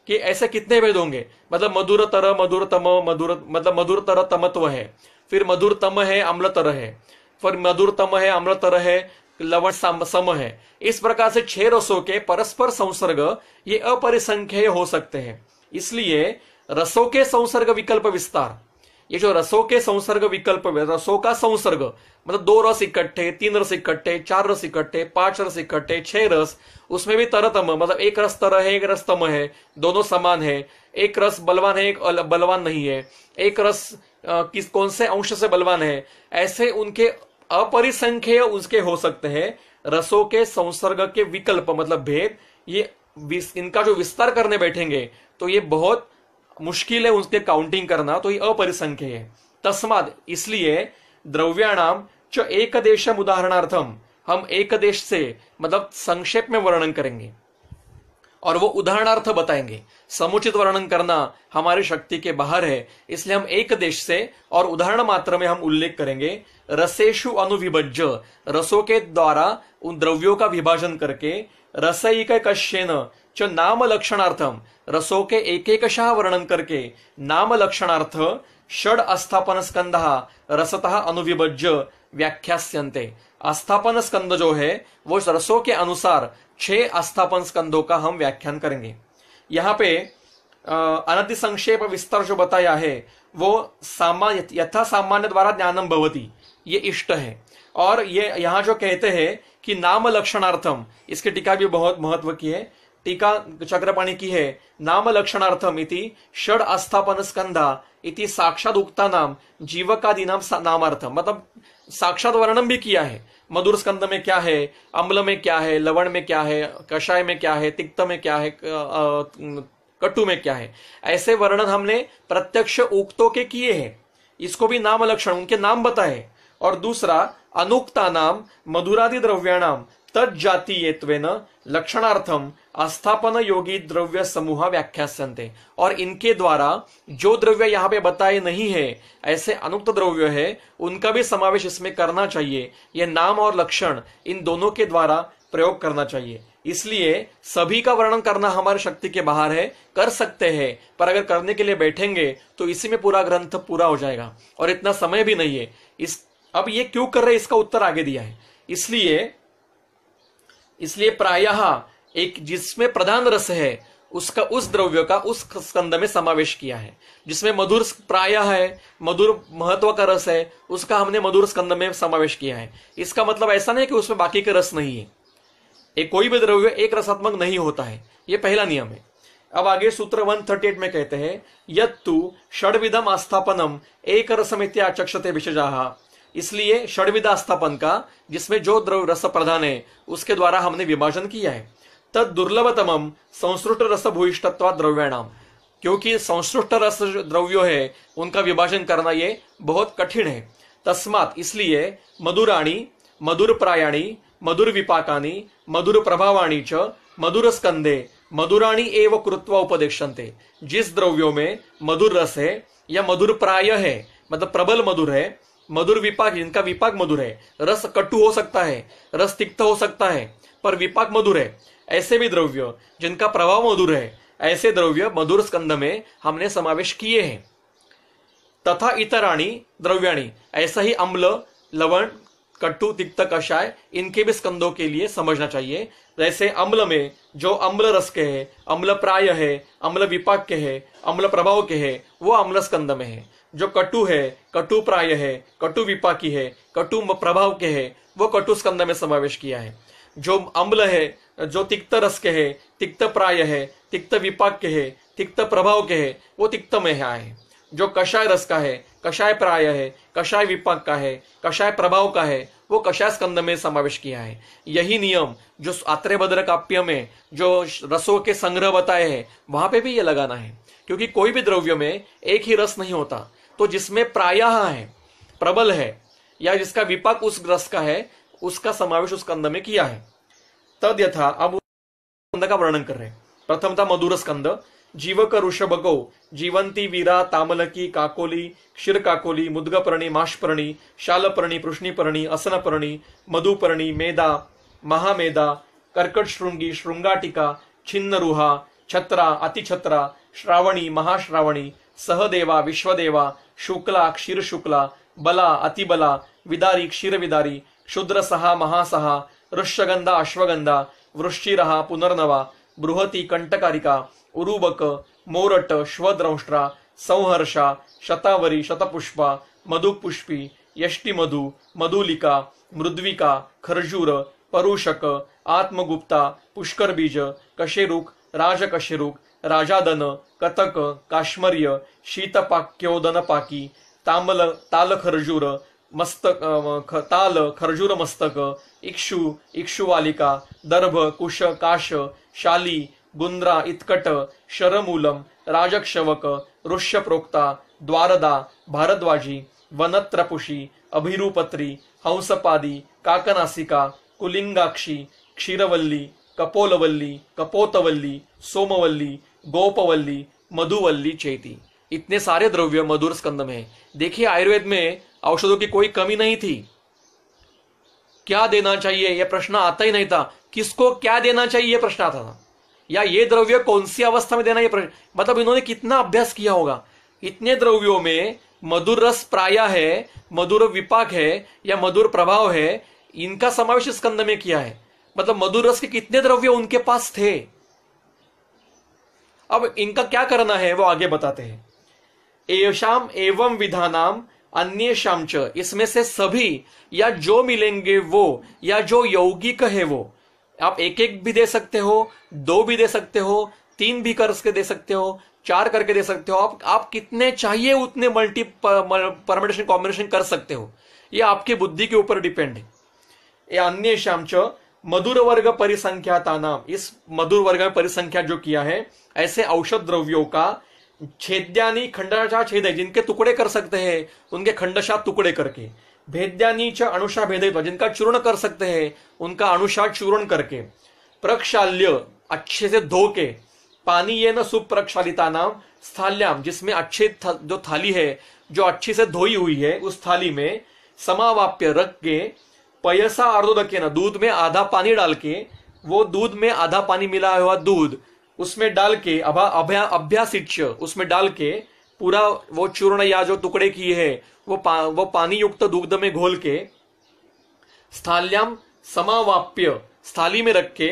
कि ऐसे कितने भेद होंगे मतलब मधुर तर मधुर तम मधुर मतलब मधुर तर तमत्व है फिर मधुर तम है अम्लतर है मधुर मधुरतम है अमृतर है लवण सम है इस प्रकार से छह रसों के परस्पर संसर्ग ये अपरिसंख्य हो सकते हैं इसलिए रसों के संसर्ग विकल्प विस्तार ये जो रसों के संसर्ग विकल्प रसों का संसर्ग मतलब दो रस इकट्ठे तीन रस इकट्ठे चार रस इकट्ठे पांच रस इकट्ठे छह रस उसमें भी तरतम मतलब एक रस तर है एक रस तम है दोनों समान है एक रस बलवान है एक बलवान नहीं है एक रस किस कौन से अंश से बलवान है ऐसे उनके अपरिसंख्य उसके हो सकते हैं रसों के संसर्ग के विकल्प मतलब भेद ये इनका जो विस्तार करने बैठेंगे तो ये बहुत मुश्किल है उसके काउंटिंग करना तो ये अपरिसंख्य है तस्माद इसलिए द्रव्याणाम च एक देशम उदाहरणार्थम हम एक देश से मतलब संक्षेप में वर्णन करेंगे और वो उदाहरणार्थ बताएंगे समुचित वर्णन करना हमारी शक्ति के बाहर है इसलिए हम एक देश से और उदाहरण मात्र में हम उल्लेख करेंगे रसेशु अनुविभज्य रसों के द्वारा उन द्रव्यों का विभाजन करके रसईक कश्यन च नाम लक्षणार्थम रसों के एक एक शाह वर्णन करके नाम लक्षणार्थ षड अस्थापन स्कंद रसतः अनुविभज्य व्याख्या अस्थापन स्कंद जो है वो रसों के अनुसार छह आस्थापन स्कंदों का हम व्याख्यान करेंगे यहाँ पे अनति संक्षेप विस्तार जो बताया है वो सामान्य यथा सामान्य द्वारा ज्ञानम भवती ये इष्ट है और ये यहाँ जो कहते हैं कि नाम लक्षणार्थम इसकी टीका भी बहुत महत्व की है टीका चक्रपाणी की है नाम लक्षणार्थम इति षड आस्थापन स्कंधा इति साक्षात उक्ता नाम जीवकादि नाम सा, नामार्थम मतलब साक्षात वर्णन भी किया है मधुर स्कंद में क्या है अम्ल में क्या है लवण में क्या है कषाय में क्या है तिक्त में क्या है कटु में क्या है ऐसे वर्णन हमने प्रत्यक्ष उक्तों के किए हैं इसको भी नाम लक्षण उनके नाम बताए और दूसरा अनुक्ता नाम मधुरादि द्रव्याणाम तत्जातीयत्वेन लक्षणार्थम आस्थापन योगी द्रव्य समूह व्याख्या और इनके द्वारा जो द्रव्य यहाँ पे बताए नहीं है ऐसे अनुक्त द्रव्य है उनका भी समावेश इसमें करना चाहिए ये नाम और लक्षण इन दोनों के द्वारा प्रयोग करना चाहिए इसलिए सभी का वर्णन करना हमारे शक्ति के बाहर है कर सकते हैं पर अगर करने के लिए बैठेंगे तो इसी में पूरा ग्रंथ पूरा हो जाएगा और इतना समय भी नहीं है इस अब ये क्यों कर रहे इसका उत्तर आगे दिया है इसलिए इसलिए प्रायः एक जिसमें प्रधान रस है उसका उस द्रव्य का उस स्कंद में समावेश किया है जिसमें मधुर प्राय है मधुर महत्व का रस है उसका हमने मधुर स्कंद में समावेश किया है इसका मतलब ऐसा नहीं कि उसमें बाकी का रस नहीं है एक कोई भी द्रव्य एक रसात्मक नहीं होता है यह पहला नियम है अब आगे सूत्र 138 में कहते हैं यत्तु षडविधम आस्थापनम एक रसमित्या चक्षते विषजा इसलिए षडविदास्थापन का जिसमें जो द्रव रस प्रधान है उसके द्वारा हमने विभाजन किया है तद दुर्लभतम संसृष्ट रस भूष्टत्वा द्रव्याणाम क्योंकि संसृष्ट रस द्रव्यो है उनका विभाजन करना ये बहुत कठिन है तस्मात इसलिए मधुराणी मधुर प्रायाणी मधुर विपाकानी मधुर प्रभावाणी च मधुर स्कंदे मधुराणी एवं कृत्वा उपदेशंते जिस द्रव्यो में मधुर रस है या मधुर प्राय है मतलब प्रबल मधुर है मधुर विपाक इनका विपाक मधुर है रस कट्टू हो सकता है रस तिक्त हो सकता है पर विपाक मधुर है ऐसे भी द्रव्य जिनका प्रभाव मधुर है ऐसे द्रव्य मधुर स्कंद में हमने समावेश किए हैं तथा इतराणी द्रव्याणी ऐसा ही अम्ल लवण कट्टू तिक्त कषाय इनके भी स्कंदों के लिए समझना चाहिए जैसे अम्ल में जो अम्ल रस के है अम्ल प्राय है अम्ल विपाक के है अम्ल प्रभाव के है वो अम्ल स्कंद में है जो कटु है कटु प्राय है कटु विपाकी है कटु प्रभाव के है वो कटु स्कंद में समावेश किया है जो अम्ल है जो तिक्त रस के है तिक्त प्राय है तिक्त विपाक के है तिक्त प्रभाव के है वो तिक्त में है जो कषाय रस का है कषाय प्राय है कषाय विपाक का है कषाय प्रभाव का है वो कषाय स्कंद में समावेश किया है यही नियम जो भद्र काप्य में जो रसों के संग्रह बताए हैं वहां पे भी ये लगाना है क्योंकि कोई भी द्रव्य में एक ही रस नहीं होता तो जिसमें प्रायः है प्रबल है या जिसका विपक उस ग्रस्त का है उसका समावेश उस कंद में किया है तद यथा अब कंद का वर्णन कर रहे हैं था मधुर स्कंद जीवक ऋषभगो जीवंती वीरा तामलकी काकोली क्षीर काकोली मुदगपर्णी माशपर्णी शालपर्णी पृष्णीपर्णी असनपर्णी मधुपर्णी मेदा महामेदा कर्कट श्रृंगी श्रृंगाटिका छिन्न रुहा छत्रा अति छत्रा श्रावणी महाश्रावणी सहदेवा विश्वदेवा शुक्ला क्षीर शुक्ला बला अतिबला विदारी क्षीर विदारी शुद्र सहा महासहा ऋष्यगंधा अश्वगंधा वृश्चिरहा पुनर्नवा बृहती कंटकारिका उरुबक मोरट श्वद्रंष्ट्रा संहर्षा शतावरी शतपुष्पा मधुपुष्पी यष्टिमधु मधुलिका मृद्विका खर्जूर परुषक आत्मगुप्ता पुष्करबीज कशेरुक राजकशेरुक राजादन कतक काश्मर्य शीतपाक्योदनपाकी तांबल खर्जूर मस्तक ख, ताल खर्जूर मस्तक इक्षु इक्षुवालिका दर्भ कुश काश शाली गुंद्रा इतकट शरमूलम राजक्षवक ऋष्यप्रोक्ता द्वारदा भारद्वाजी वनत्रपुषी अभिरूपत्री हंसपादी काकनासिका कुलिंगाक्षी क्षीरवल्ली कपोलवल्ली कपोतवल्ली सोमवल्ली गोपवल्ली मधुवल्ली चैती इतने सारे द्रव्य मधुर स्कंद में है देखिए आयुर्वेद में औषधों की कोई कमी नहीं थी क्या देना चाहिए यह प्रश्न आता ही नहीं था किसको क्या देना चाहिए यह प्रश्न आता था या ये द्रव्य कौन सी अवस्था में देना यह प्रश्न मतलब इन्होंने कितना अभ्यास किया होगा इतने द्रव्यों में मधुर रस प्राय है मधुर विपाक है या मधुर प्रभाव है इनका समावेश स्कंद में किया है मतलब मधुर रस के कितने द्रव्य उनके पास थे अब इनका क्या करना है वो आगे बताते हैं एवशाम एवं विधानाम अन्य शाम च इसमें से सभी या जो मिलेंगे वो या जो यौगिक है वो आप एक एक भी दे सकते हो दो भी दे सकते हो तीन भी करके दे सकते हो चार करके दे सकते हो आप आप कितने चाहिए उतने मल्टी परमिटेशन कॉम्बिनेशन कर सकते हो ये आपकी बुद्धि के ऊपर डिपेंड है ये अन्य शाम च मधुर वर्ग परिसंख्याता नाम इस मधुर वर्ग में परिसंख्या जो किया है ऐसे औषध द्रव्यों का छेद्यानी खंडशा छेद है जिनके टुकड़े कर सकते हैं उनके खंडशा टुकड़े करके भेद्यानी च अणुषा भेदित्व तो, जिनका चूर्ण कर सकते हैं उनका अणुषा चूर्ण करके प्रक्षाल्य अच्छे से धो के पानी ये न सुप्रक्षालिता नाम स्थाल्याम जिसमें अच्छे था, जो थाली है जो अच्छे से धोई हुई है उस थाली में समावाप्य रख के पयसा अर्धोदके ना दूध में आधा पानी डाल के वो दूध में आधा पानी मिला हुआ दूध उसमें डाल के अभ्या अभ्यासिच उसमें डाल के पूरा वो चूर्ण या जो टुकड़े किए है वो पा, वो पानी युक्त दुग्ध में घोल के स्थाल्याम समावाप्य स्थाली में रख के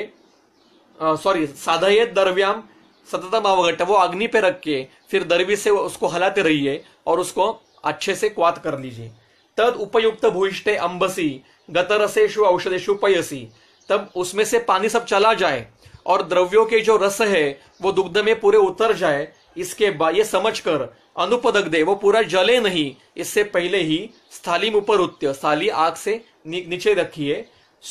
सॉरी साधय द्रव्याम सततम अवघट वो अग्नि पे रख के फिर दरवी से उसको हलाते रहिए और उसको अच्छे से क्वात कर लीजिए तद उपयुक्त भूष्टे अंबसी गतरसेशु औषधेशु पयसी तब उसमें से पानी सब चला जाए और द्रव्यों के जो रस है वो दुग्ध में पूरे उतर जाए इसके बाद ये समझ कर अनुपदक दे वो पूरा जले नहीं इससे पहले ही स्थाली ऊपर उत्त्य स्थाली आग से नी, नीचे रखिए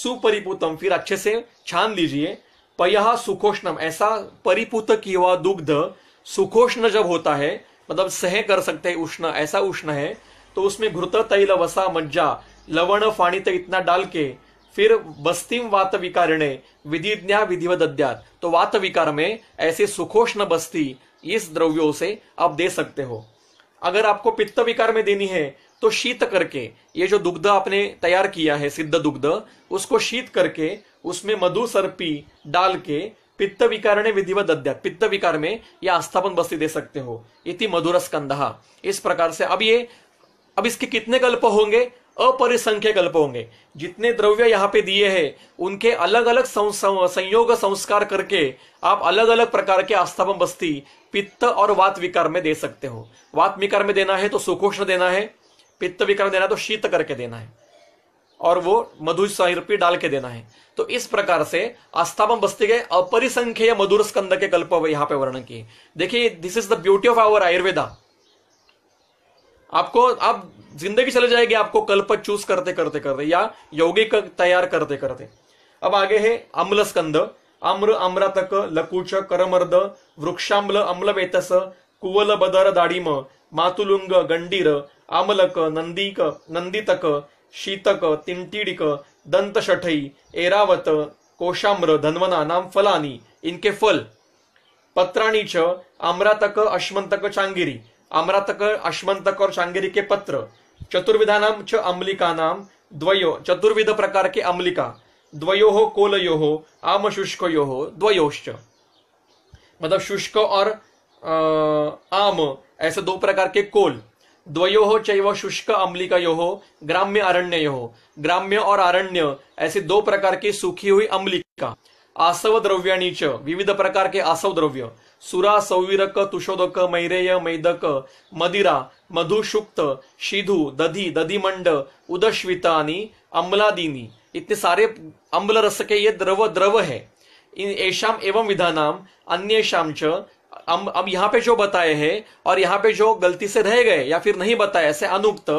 सुपरिपूतम फिर अच्छे से छान लीजिए पया सुखोष्णम ऐसा परिपूत किया हुआ दुग्ध सुखोष्ण जब होता है मतलब सह कर सकते हैं उष्ण ऐसा उष्ण है तो उसमें घृत तैल वसा मज्जा लवण फाणी इतना डाल के फिर बस्तिम वात विकारणे विधिज्ञा विधिवत अद्यात तो वात विकार में ऐसे सुखोष्ण बस्ती इस द्रव्यों से आप दे सकते हो अगर आपको पित्त विकार में देनी है तो शीत करके ये जो दुग्ध आपने तैयार किया है सिद्ध दुग्ध उसको शीत करके उसमें मधु सर्पी डाल के पित्त विकार ने विधिवत अध्यात पित्त विकार में यह आस्थापन बस्ती दे सकते हो इति मधुरस्कंधा इस प्रकार से अब ये अब इसके कितने कल्प होंगे अपरिसंख्य कल्प होंगे जितने द्रव्य यहाँ पे दिए हैं उनके अलग अलग संयोग संस्कार करके आप अलग अलग प्रकार के आस्थापन बस्ती पित्त और वात विकार में दे सकते हो वात विकार में देना है तो सुकोष्ण देना है पित्त विकार में देना है तो शीत करके देना है और वो मधु साहिरपी डाल के देना है तो इस प्रकार से आस्थापन बस्ती के अपरिसंख्य मधुर स्कंद के कल्प यहाँ पे वर्णन किए देखिए this is the beauty of our Ayurveda आपको आप जिंदगी चले जाएगी आपको कल्पत चूज करते करते करते या यौगिक तैयार करते करते अब आगे है अम्ल स्कंद आम्र आम्रातक लकुच करमर्द वृक्षाम्ल अम्लवेतस कुवल बदर दाड़ीम मातुलुंग गंडीर आमलक नंदीक नंदितक शीतक तिमटिडिक दंतशठई एरावत कोशाम्र धनवना नाम फलानी इनके फल पत्राणीच आम्रातक अश्मंतक चांगिरी आम्रातक अश्वंतक और शांगिरी के पत्र चतुर्विधानाम च अम्लिका नाम द्वयो चतुर्विध प्रकार के अम्लिका द्वयो हो कोल यो हो आम शुष्क यो हो द्वयोश्च मतलब शुष्क और आम ऐसे दो प्रकार के कोल द्वयो हो चाहे वह शुष्क अम्लिका यो हो ग्राम्य अरण्य यो हो ग्राम्य और अरण्य ऐसे दो प्रकार की सूखी हुई अम्लिका आसव द्रव्याणी च विविध प्रकार के आसव द्रव्य सुरा सौवीरक तुषोदक मैरेय मैदक मदिरा मधुशुक्त शिधु दधि दधिमंड उदश्वितानी अम्लादीनी इतने सारे अम्ल रस के ये द्रव द्रव है इन ऐशाम एवं विधानाम अन्य शाम च अब अब यहाँ पे जो बताए हैं और यहाँ पे जो गलती से रह गए या फिर नहीं बताए ऐसे अनुक्त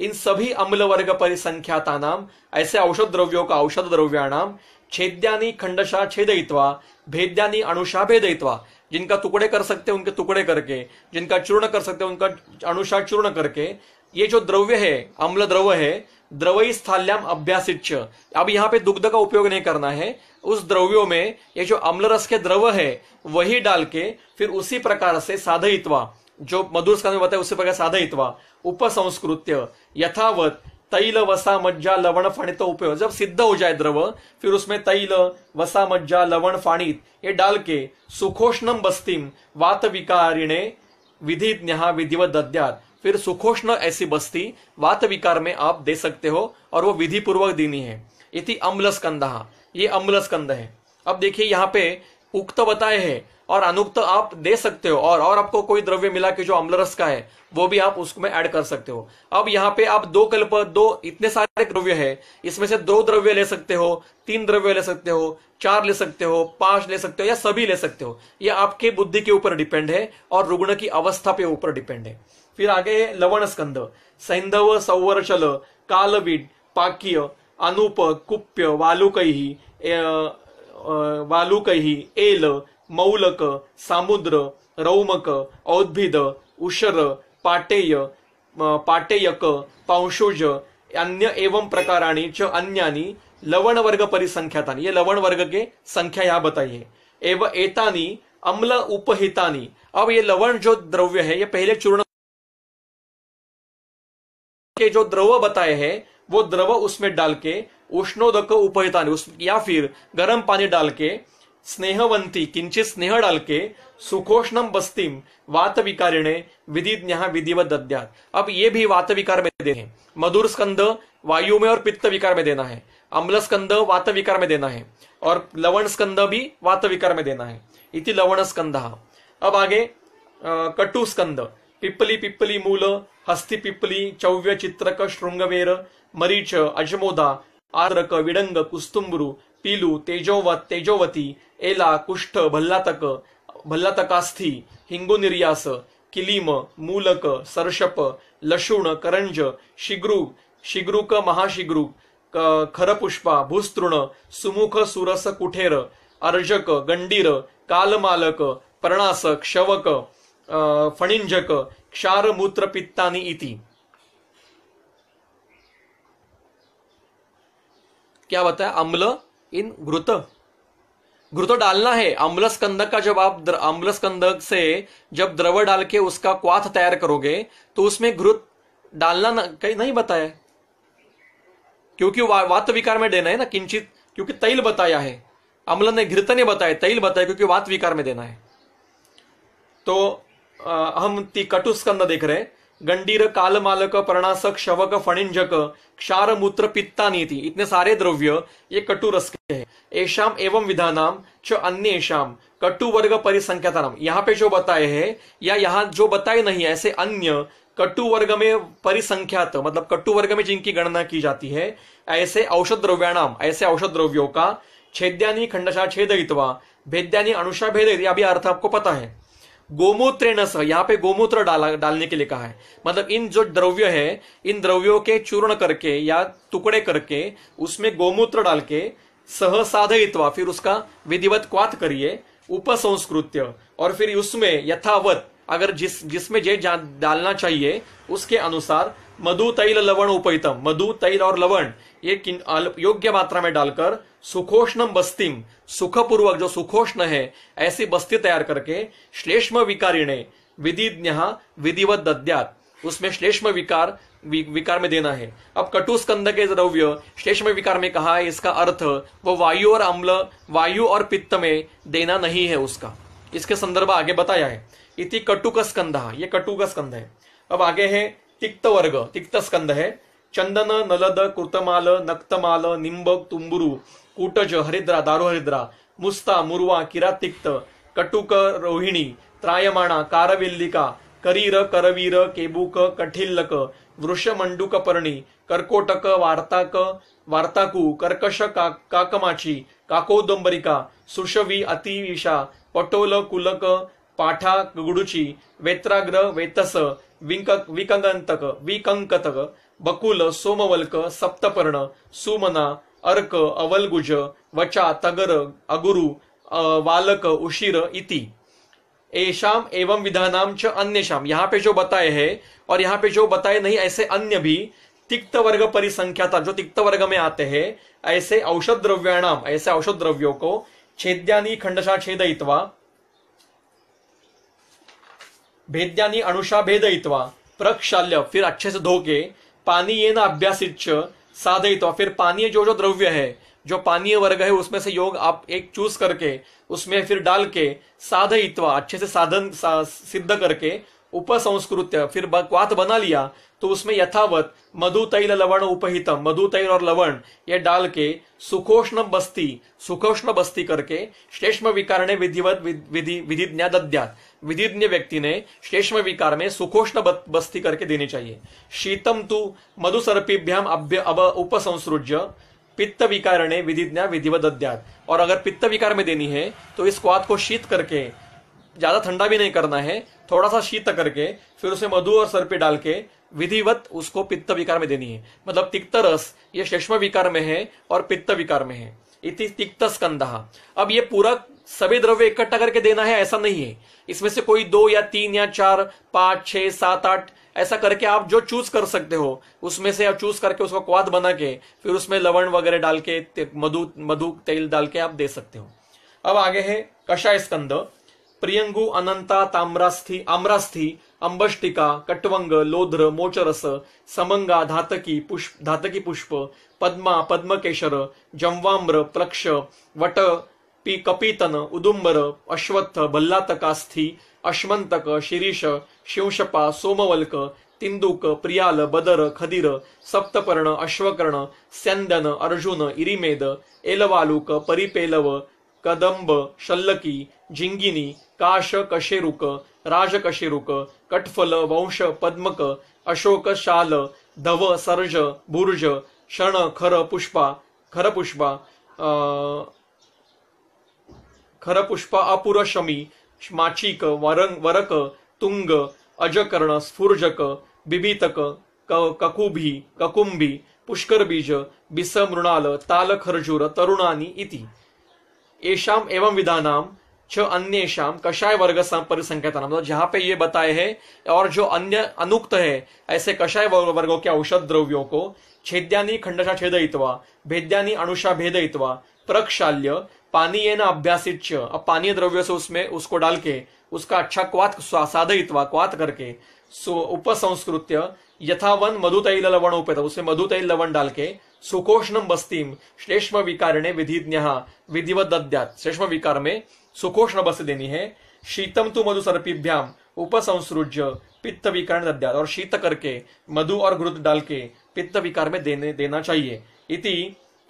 इन सभी अम्ल वर्ग परिसंख्याता नाम ऐसे औषध द्रव्यों का औषध द्रव्याणाम छेद्यानी खंडशा छेदयित्वा भेद्यानी अणुशा भेदयित्वा जिनका टुकड़े कर सकते उनके टुकड़े करके जिनका चूर्ण कर सकते उनका अणुशा चूर्ण करके ये जो द्रव्य है अम्ल द्रव है द्रवई स्थाल्याम अभ्यासिच अब यहाँ पे दुग्ध का उपयोग नहीं करना है उस द्रव्यों में ये जो अम्ल रस के द्रव है वही डाल के फिर उसी प्रकार से साधयित्वा जो मधुर स्कंद में बताया उसी प्रकार साधयित्वा उपसंस्कृत्य यथावत तैल वसा मज्जा लवण तो उपयोग जब सिद्ध हो जाए द्रव फिर उसमें तैल वसा मज्जा लवण फाणित ये डाल के सुखोष्णम बस्तीम वात विकारिणे विधि विधिवत दद्यात फिर सुखोष्ण ऐसी बस्ती वात विकार में आप दे सकते हो और वो विधि पूर्वक देनी है इति अम्ल स्कंद ये अम्ल स्कंद है अब देखिए यहाँ पे उक्त बताए हैं और अनुक्त आप दे सकते हो और और आपको कोई द्रव्य मिला के जो अम्लरस का है वो भी आप उसमें ऐड कर सकते हो अब यहाँ पे आप दो कल्प दो इतने सारे द्रव्य है इसमें से दो द्रव्य ले सकते हो तीन द्रव्य ले सकते हो चार ले सकते हो पांच ले सकते हो या सभी ले सकते हो यह आपके बुद्धि के ऊपर डिपेंड है और रुग्ण की अवस्था पे ऊपर डिपेंड है फिर आगे है लवण स्कंद सैंधव सौवर्चल कालविड पाकीय अनुप कुप्य वालुकई वालुकही एल मौलक सामुद्र रौमक औद्भिद उशर पाटेय पाटेयक पांशुज अन्य एवं प्रकाराणी च अन्यानी लवण वर्ग परिसंख्या ये लवण वर्ग के संख्या यहाँ बताइए एवं एतानी अम्ल उपहितानी अब ये लवण जो द्रव्य है ये पहले चूर्ण के जो द्रव बताए हैं वो द्रव उसमें डाल के उष्णोदक को या फिर गर्म पानी डाल के स्नेहवंती किंचित स्नेह डाल के सुखोष्णम बस्तिम वात विकारिणे विदित विधिवत दद्यात अब ये भी वात विकार में देने मधुर स्कंद वायु में और पित्त विकार में देना है अम्ल स्कंद वात विकार में देना है और लवण स्कंद भी वात विकार में देना है इति लवण स्कंद अब आगे कटु स्कंद पिपली पिप्पली मूल हस्ती पिपली चौव्य चित्रक श्रृंगवेर मरीच अजमोदा आर्क विडंग कुस्तुंबरू पिलू तेजोवत तेजोवती एला कुष्ठ भल्लातक भल्लातकास्थी हिंगुनिर्यास किलीम मूलक सरशप लशुण करंज शिग्रू शिग्रुक महाशिग्रुक खरपुष्पा भूस्तृण सुमुख सुरस कुठेर अर्जक गंडीर कालमालक प्रणासक शवक फणिंजक क्षारमूत्रपित्तानी इति क्या बताया अम्ल इन घृत घृत डालना है अम्ल स्कंदक का जब आप अम्ल स्कंदक से जब द्रव डाल के उसका क्वाथ तैयार करोगे तो उसमें घृत डालना कहीं नहीं बताया क्योंकि वात विकार में देना है ना किंचित क्योंकि तैल बताया है अम्ल ने घृत ने बताया तैल बताया क्योंकि वात विकार में देना है तो आ, हम ती कटु स्कंद देख रहे हैं गंडीर मालक प्रणासक शवक फणिंजक क्षार मूत्र पित्ता नीति इतने सारे द्रव्य ये कटु रस के है ऐशाम एवं विधानाम च अन्य ऐशाम कटु वर्ग परिसंख्या नाम यहाँ पे जो बताए हैं या यहाँ जो बताए नहीं ऐसे अन्य कटु वर्ग में परिसंख्यात मतलब कटु वर्ग में जिनकी गणना की जाती है ऐसे औषध द्रव्याणाम ऐसे औषध द्रव्यों का छेद्यानी खंडशा छेदयित्वा भेद्यानी अनुषा भेद अभी अर्थ आपको पता है गोमूत्र न सह यहाँ पे गोमूत्र डाला डालने के लिए कहा है मतलब इन जो द्रव्य है इन द्रव्यों के चूर्ण करके या टुकड़े करके उसमें गोमूत्र डाल के सह साधित फिर उसका विधिवत क्वात करिए उपसंस्कृत्य और फिर उसमें यथावत अगर जिस जिसमें जे डालना चाहिए उसके अनुसार मधु तैल लवण उपहितम मधु तैल और लवण ये योग्य मात्रा में डालकर सुखोष्णम बस्तीम सुखपूर्वक जो सुखोष्ण है ऐसी बस्ती तैयार करके श्लेष्म विकारिणे विधिज्ञ विधिवत दद्यात उसमें श्लेष्म विकार विकार में देना है अब कटुस्कंद के द्रव्य श्लेष्म विकार में कहा है इसका अर्थ वो वायु और अम्ल वायु और पित्त में देना नहीं है उसका इसके संदर्भ आगे बताया है इति कटुक स्कंद ये कटुक स्कंद है अब आगे है तिक्त वर्ग तिक्त स्कंद है चंदन नलद कृतमाल नक्तमाल निंबक तुंबुरू कुटज हरिद्रा दारुहरिद्रा मुस्ता मुरवा किरातिक्त कटुक रोहिणी त्रायमाणा कारविल्लिका करीर करवीर केबुक कठिल्लक वृषमंडुक पर्णी कर्कोटक वार्ताक वार्ताकू कर्कश काकमाची काकोदंबरिका सुशवी अतिविषा पटोल कुलक पाठा गुडुची वेत्राग्र वेतस विंक विकंगंतक विकंकतक बकुल सोमवल्क सप्तपर्ण सुमना अर्क अवलगुज वचा तगर अगुरु वालक उशीर इति एशाम एवं विधानाम च अन्यशाम यहाँ पे जो बताए हैं और यहाँ पे जो बताए नहीं ऐसे अन्य भी तिक्त वर्ग परिसंख्याता जो तिक्त वर्ग में आते हैं ऐसे औषध द्रव्याणाम ऐसे औषध द्रव्यों को छेद्यानी खंडशा छेदयित्वा भेद्यानी अणुषा भेदयित्वा प्रक्षाल्य फिर अच्छे से धोके पानी ना अभ्यासिच साधय तो फिर पानीय जो जो द्रव्य है जो पानीय वर्ग है उसमें से योग आप एक चूज करके उसमें फिर डाल के साधयित्वा तो, अच्छे से साधन सा, सिद्ध करके उपसंस्कृत फिर क्वात बना लिया तो उसमें यथावत मधु तैल लवण उपहितम मधु तैल और लवण ये डाल के सुखोष्ण बस्ती सुखोष्ण बस्ती करके श्लेष्म विकार ने विधिवत विधि विधिज्ञा दद्यात विधिज्ञ व्यक्ति ने श्लेष्म विकार में सुखोष्ण बस्ती करके देनी चाहिए शीतम तु मधु मधुसर्पीभ्याम अभ्य अब उपसंसृज्य पित्त विकार ने विधिज्ञा विधिवत दद्यात और अगर पित्त विकार में देनी है तो इस क्वाद को शीत करके ज्यादा ठंडा भी नहीं करना है थोड़ा सा शीत करके फिर उसे मधु और सर पे डाल के विधिवत उसको पित्त विकार में देनी है मतलब तिक्त रस ये शैष्म विकार में है और पित्त विकार में है इति तिक्त स्कंधा अब ये पूरा सभी द्रव्य इकट्ठा करके देना है ऐसा नहीं है इसमें से कोई दो या तीन या चार पांच छह सात आठ ऐसा करके आप जो चूज कर सकते हो उसमें से आप चूज करके उसका क्वाद बना के फिर उसमें लवण वगैरह डाल के मधु मधु तेल डाल के आप दे सकते हो अब आगे है कषाय स्कंद प्रियंगु अनंता ताम्रास्थी आम्रास्थी अंबष्टिका कटवंग लोध्र मोचरस समंगा धातकी पुष्प धातकी पुष्प पद्मा पद्मकेशर जम्वाम्र प्रक्ष वट पी कपितन उदुंबर अश्वत्थ भल्लातकास्थी अश्मंतक शिरीष शिंशपा सोमवल्क तिंदुक प्रियाल बदर खदीर सप्तपर्ण अश्वकर्ण स्यंदन अर्जुन इरिमेद एलवालुक परिपेलव कदंब शल्लकी झिंगिनी काश कशेरुक राजकशेरुक कटफल वंश पद्मक अशोक शाल धव सर्ज बुर्ज क्षण खर पुष्पा खरपुष्पा खरपुष्पा अपुरशमी माछिक वरंग वरक तुंग अजकर्ण स्फुर्जक बिबितक ककुभी ककुंभी पुष्कर बीज बिस मृणाल ताल खर्जूर तरुणानी इति येषाम एवं विधानाम छ अन्य शाम कषाय वर्ग परिसंख्यता मतलब जहां पे ये बताए हैं और जो अन्य अनुक्त है ऐसे कषाय वर्गों के औषध द्रव्यों को छेद्यानी खंडशा छेदयित्वा भेद्यानी अणुषा भेदयित्वा प्रक्षाल्य पानी है ना अभ्यासित अब पानी द्रव्य से उसमें उसको डाल के उसका अच्छा क्वात साधयित्वा क्वात करके सो उपसंस्कृत्य यथावन मधुतैल लवण उपेत उसमें मधुतैल लवण डाल के सुकोष्णम बस्तीम श्लेष्म विकार ने विधिज्ञ विधिवत दद्यात श्लेष्म विकार में सुखोष्ण बस देनी है शीतम तु मधु सर्पीभ्याम उपसंसृज्य पित्त विकार दद्यात और शीत करके मधु और घृत डाल के पित्त विकार में देने देना चाहिए इति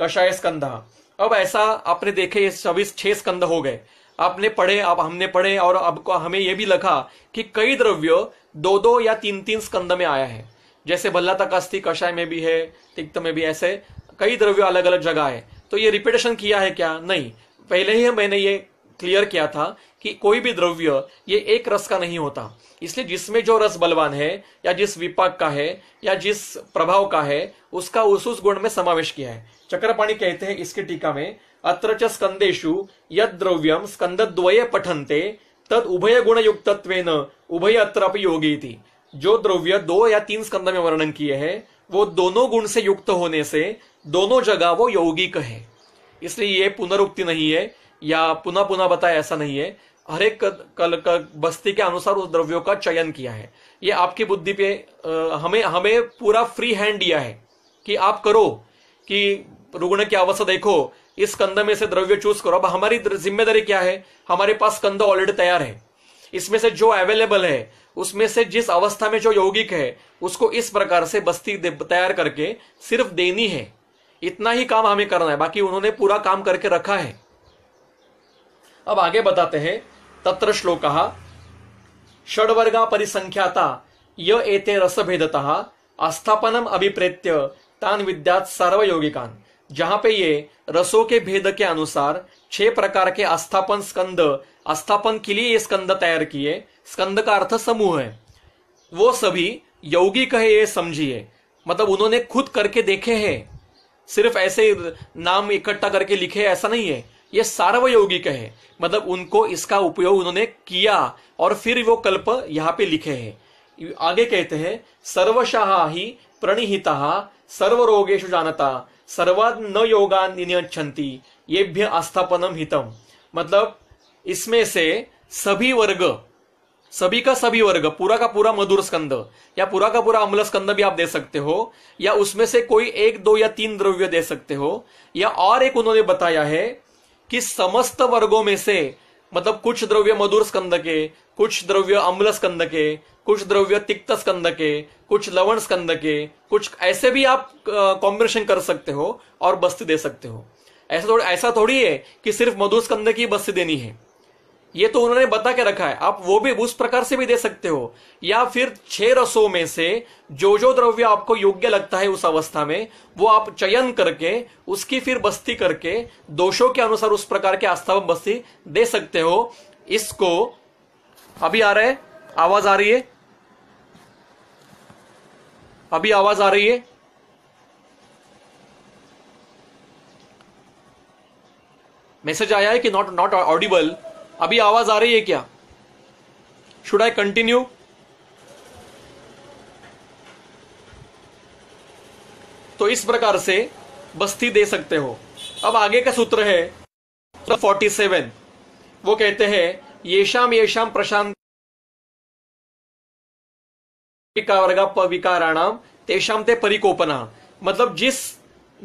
कषाय स्कंधा अब ऐसा आपने देखे चौबीस छह स्कंद हो गए आपने पढ़े आप हमने पढ़े और अब हमें यह भी लगा कि कई द्रव्य दो दो या तीन तीन स्कंद में आया है जैसे तक अस्थि कषाय में भी है तिक्त में भी ऐसे कई द्रव्य अलग अलग जगह है तो ये रिपीटेशन किया है क्या नहीं पहले ही मैंने ये क्लियर किया था कि कोई भी द्रव्य ये एक रस का नहीं होता इसलिए जिसमें जो रस बलवान है या जिस विपाक का है या जिस प्रभाव का है उसका उस उस गुण में समावेश किया है चक्रपाणी कहते हैं इसके टीका में अत्र च स्कंदेशु यद द्रव्यम स्कंद पठनते तद उभय गुण युक्त उभय अत्र योगी थी जो द्रव्य दो या तीन स्कंद में वर्णन किए हैं वो दोनों गुण से युक्त होने से दोनों जगह वो यौगिक है इसलिए ये पुनरुक्ति नहीं है या पुनः पुनः बताए ऐसा नहीं है हर एक कल बस्ती के अनुसार उस द्रव्यों का चयन किया है ये आपकी बुद्धि पे हमें हमें पूरा फ्री हैंड दिया है कि आप करो कि रुग्ण की अवस्था देखो इस कंध में से द्रव्य चूज करो अब हमारी जिम्मेदारी क्या है हमारे पास कंध ऑलरेडी तैयार है इसमें से जो अवेलेबल है उसमें से जिस अवस्था में जो यौगिक है उसको इस प्रकार से बस्ती तैयार करके सिर्फ देनी है इतना ही काम हमें करना है बाकी उन्होंने पूरा काम करके रखा है अब आगे बताते हैं तत्र श्लोक वर्गा परिसंख्याता य एते रसभेदतः आस्थापनम अभिप्रेत्य तान विद्यात सार्वयोगिकान जहां पे ये रसों के भेद के अनुसार छह प्रकार के आस्थापन स्कंद आस्थापन के लिए ये स्कंद तैयार किए स्कंद का अर्थ समूह है वो सभी यौगिक है ये समझिए मतलब उन्होंने खुद करके देखे हैं सिर्फ ऐसे नाम इकट्ठा करके लिखे ऐसा नहीं है ये सार्वयोगिक है मतलब उनको इसका उपयोग उन्होंने किया और फिर वो कल्प यहाँ पे लिखे हैं आगे कहते हैं सर्वशाह ही प्रणिहिता रोगेश जानता न योगा ये भी आस्थापनम हितम मतलब इसमें से सभी वर्ग सभी का सभी वर्ग पूरा का पूरा मधुर स्कंद या पूरा का पूरा अम्ल स्कंद भी आप दे सकते हो या उसमें से कोई एक दो या तीन द्रव्य दे सकते हो या और एक उन्होंने बताया है कि समस्त वर्गों में से मतलब कुछ द्रव्य मधुर स्कंद के कुछ द्रव्य अम्ल स्कंद के कुछ द्रव्य तिक्त स्कंद के कुछ लवण स्कंद के कुछ ऐसे भी आप कॉम्बिनेशन कर सकते हो और बस्ती दे सकते हो ऐसा थोड़ी ऐसा थोड़ी है कि सिर्फ मधुर स्कंद की बस्ती देनी है ये तो उन्होंने बता के रखा है आप वो भी उस प्रकार से भी दे सकते हो या फिर छह रसों में से जो जो द्रव्य आपको योग्य लगता है उस अवस्था में वो आप चयन करके उसकी फिर बस्ती करके दोषों के अनुसार उस प्रकार के आस्थावन बस्ती दे सकते हो इसको अभी आ रहा है आवाज आ रही है अभी आवाज आ रही है मैसेज आया है कि नॉट नॉट ऑडिबल अभी आवाज आ रही है क्या शुड आई कंटिन्यू तो इस प्रकार से बस्ती दे सकते हो अब आगे का सूत्र है फोर्टी सेवन वो कहते हैं ये शाम ये शाम प्रशांत वर्ग विकाराणाम तेषाम ते परिकोपना मतलब जिस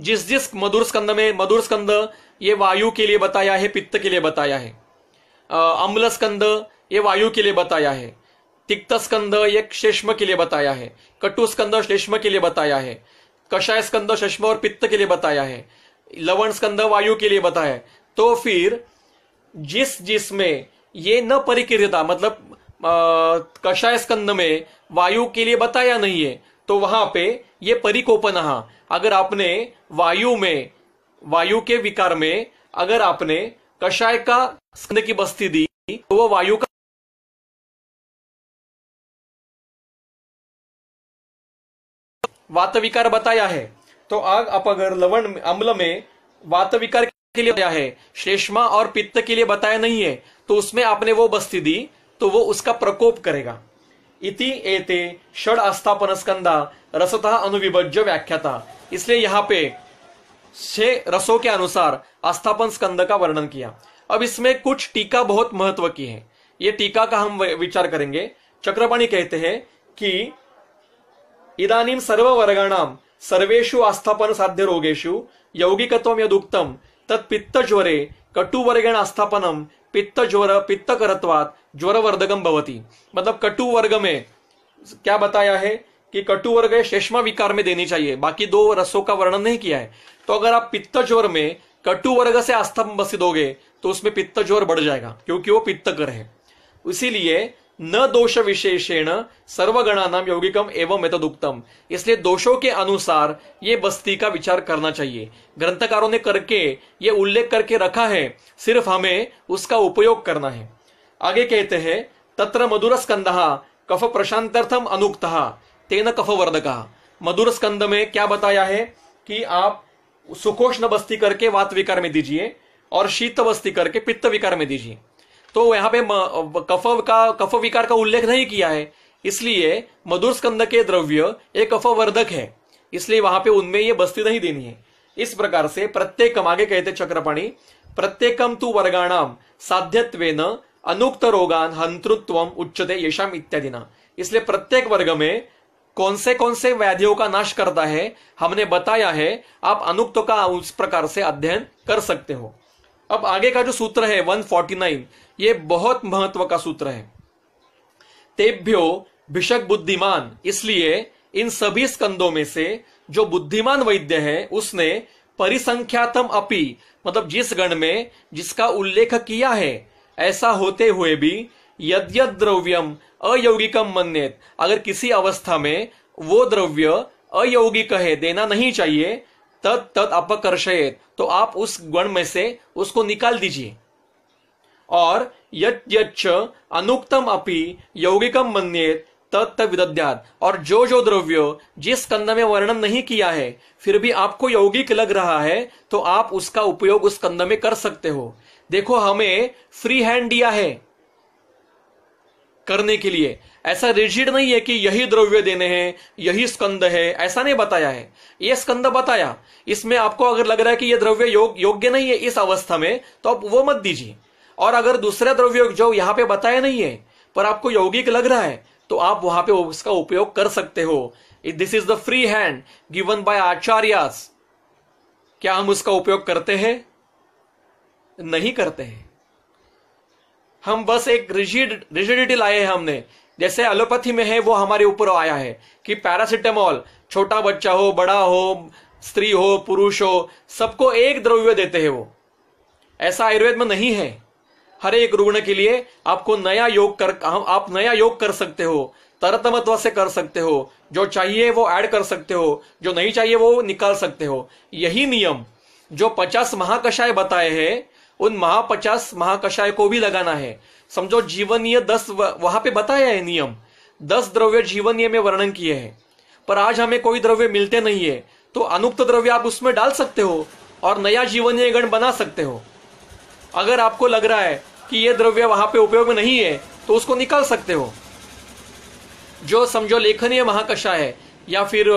जिस जिस मधुर स्कंद में मधुर स्कंद ये वायु के लिए बताया है पित्त के लिए बताया है अम्ल स्कंद ये वायु के लिए बताया है तिक्त स्कंद ये श्लेष्म के लिए बताया है कटु स्कंद श्लेष्म के लिए बताया है कषाय स्कंद श्लेष्म और पित्त के लिए बताया है लवण स्कंद वायु के लिए बताया है तो फिर जिस जिसमें ये न परिक्रियता मतलब कषाय स्कंद में वायु के लिए बताया नहीं है तो वहां पे ये परिकोपन अगर आपने वायु में वायु के विकार में अगर आपने कषाय का स्कंद की बस्ती दी तो वह वायु का वातविकार बताया है तो आग अपगर लवण अम्ल में वातविकार के लिए बताया है श्लेष्मा और पित्त के लिए बताया नहीं है तो उसमें आपने वो बस्ती दी तो वो उसका प्रकोप करेगा इति एते षड आस्थापन स्कंदा रसतः अनुविभज्य व्याख्याता इसलिए यहाँ पे छह रसों के अनुसार आस्थापन स्कंद का वर्णन किया अब इसमें कुछ टीका बहुत महत्व की है ये टीका का हम विचार करेंगे चक्रपाणी कहते हैं कि इदानीम सर्व वर्गाणाम सर्वेशु आस्थापन साध्य रोगेशु यौगिकत्व यदुक्तम तत्पित्त ज्वरे कटुवर्गेण आस्थापनम पित्त ज्वर पित्त करत्वात वर्धगम भवती मतलब कटु वर्ग में क्या बताया है कि कटु वर्ग शेषमा विकार में देनी चाहिए बाकी दो रसों का वर्णन नहीं किया है तो अगर आप पित्त ज्वर में कटु वर्ग से आस्तंभ दोगे तो उसमें पित्त ज्वर बढ़ जाएगा क्योंकि वो कर है इसीलिए न दोष विशेषण सर्वगणा नाम यौगिकम एवं मेतदुक्तम इसलिए दोषों के अनुसार ये बस्ती का विचार करना चाहिए ग्रंथकारों ने करके ये उल्लेख करके रखा है सिर्फ हमें उसका उपयोग करना है आगे कहते हैं तत्र मधुर स्कंदहा कफ प्रशांतर्थम अनुक्त तेन कफ वर्द कहा मधुर स्कंद में क्या बताया है कि आप सुखोष्ण बस्ती करके वात विकार में दीजिए और शीत बस्ती करके पित्त विकार में दीजिए तो यहाँ पे कफ का कफ विकार का उल्लेख नहीं किया है इसलिए मधुर स्कंद के द्रव्य एक वर्धक है इसलिए वहां पे उनमें ये बस्ती नहीं देनी है इस प्रकार से प्रत्येकम आगे कहते चक्रपाणी प्रत्येकम तु वर्गाणाम साध्यत्व अनुक्त रोगान हंतृत्व उच्चते यशाम इत्यादि ना इसलिए प्रत्येक वर्ग में कौन से कौन से व्याधियों का नाश करता है हमने बताया है आप अनुक्त का उस प्रकार से अध्ययन कर सकते हो अब आगे का जो सूत्र है 149 ये बहुत महत्व का सूत्र है तेभ्यो भिषक बुद्धिमान इसलिए इन सभी स्कंदों में से जो बुद्धिमान वैद्य है उसने परिसंख्यातम अपी मतलब जिस गण में जिसका उल्लेख किया है ऐसा होते हुए भी यद्यद द्रव्यम अयौगिकम मन्नेत अगर किसी अवस्था में वो द्रव्य अयौगिक है देना नहीं चाहिए तत् तत् अपकर्षयत तो आप उस गण में से उसको निकाल दीजिए और यच्छ अनुक्तम अपि यौगिकम मन्येत तत् विदध्यात और जो जो द्रव्य जिस कंद में वर्णन नहीं किया है फिर भी आपको यौगिक लग रहा है तो आप उसका उपयोग उस कंद में कर सकते हो देखो हमें फ्री हैंड दिया है करने के लिए ऐसा रिजिड नहीं है कि यही द्रव्य देने हैं यही स्कंद है ऐसा नहीं बताया है ये स्कंद बताया इसमें आपको अगर लग रहा है कि यह द्रव्य योग योग्य नहीं है इस अवस्था में तो आप वो मत दीजिए और अगर दूसरा द्रव्य जो यहाँ पे बताया नहीं है पर आपको यौगिक लग रहा है तो आप वहां पे उसका उपयोग कर सकते हो this is the free hand given by Acharya क्या हम उसका उपयोग करते हैं नहीं करते हैं हम बस एक रिजिड रिजिडिटी लाए हैं हमने जैसे एलोपैथी में है वो हमारे ऊपर आया है कि पैरासिटामोल छोटा बच्चा हो बड़ा हो स्त्री हो पुरुष हो सबको एक द्रव्य देते हैं वो ऐसा आयुर्वेद में नहीं है हर एक रुग्ण के लिए आपको नया योग कर आप नया योग कर सकते हो तरतमत्व से कर सकते हो जो चाहिए वो ऐड कर सकते हो जो नहीं चाहिए वो निकाल सकते हो यही नियम जो पचास महाकषाय बताए हैं उन महा पचास महाकषाय को भी लगाना है समझो जीवनीय दस वहां पे बताया है नियम दस द्रव्य जीवनीय में वर्णन किए हैं पर आज हमें कोई द्रव्य मिलते नहीं है तो अनुक्त द्रव्य आप उसमें डाल सकते हो और नया जीवनीय गण बना सकते हो अगर आपको लग रहा है कि ये द्रव्य वहां पे उपयोग में नहीं है तो उसको निकाल सकते हो जो समझो लेखनीय महाकषा है या फिर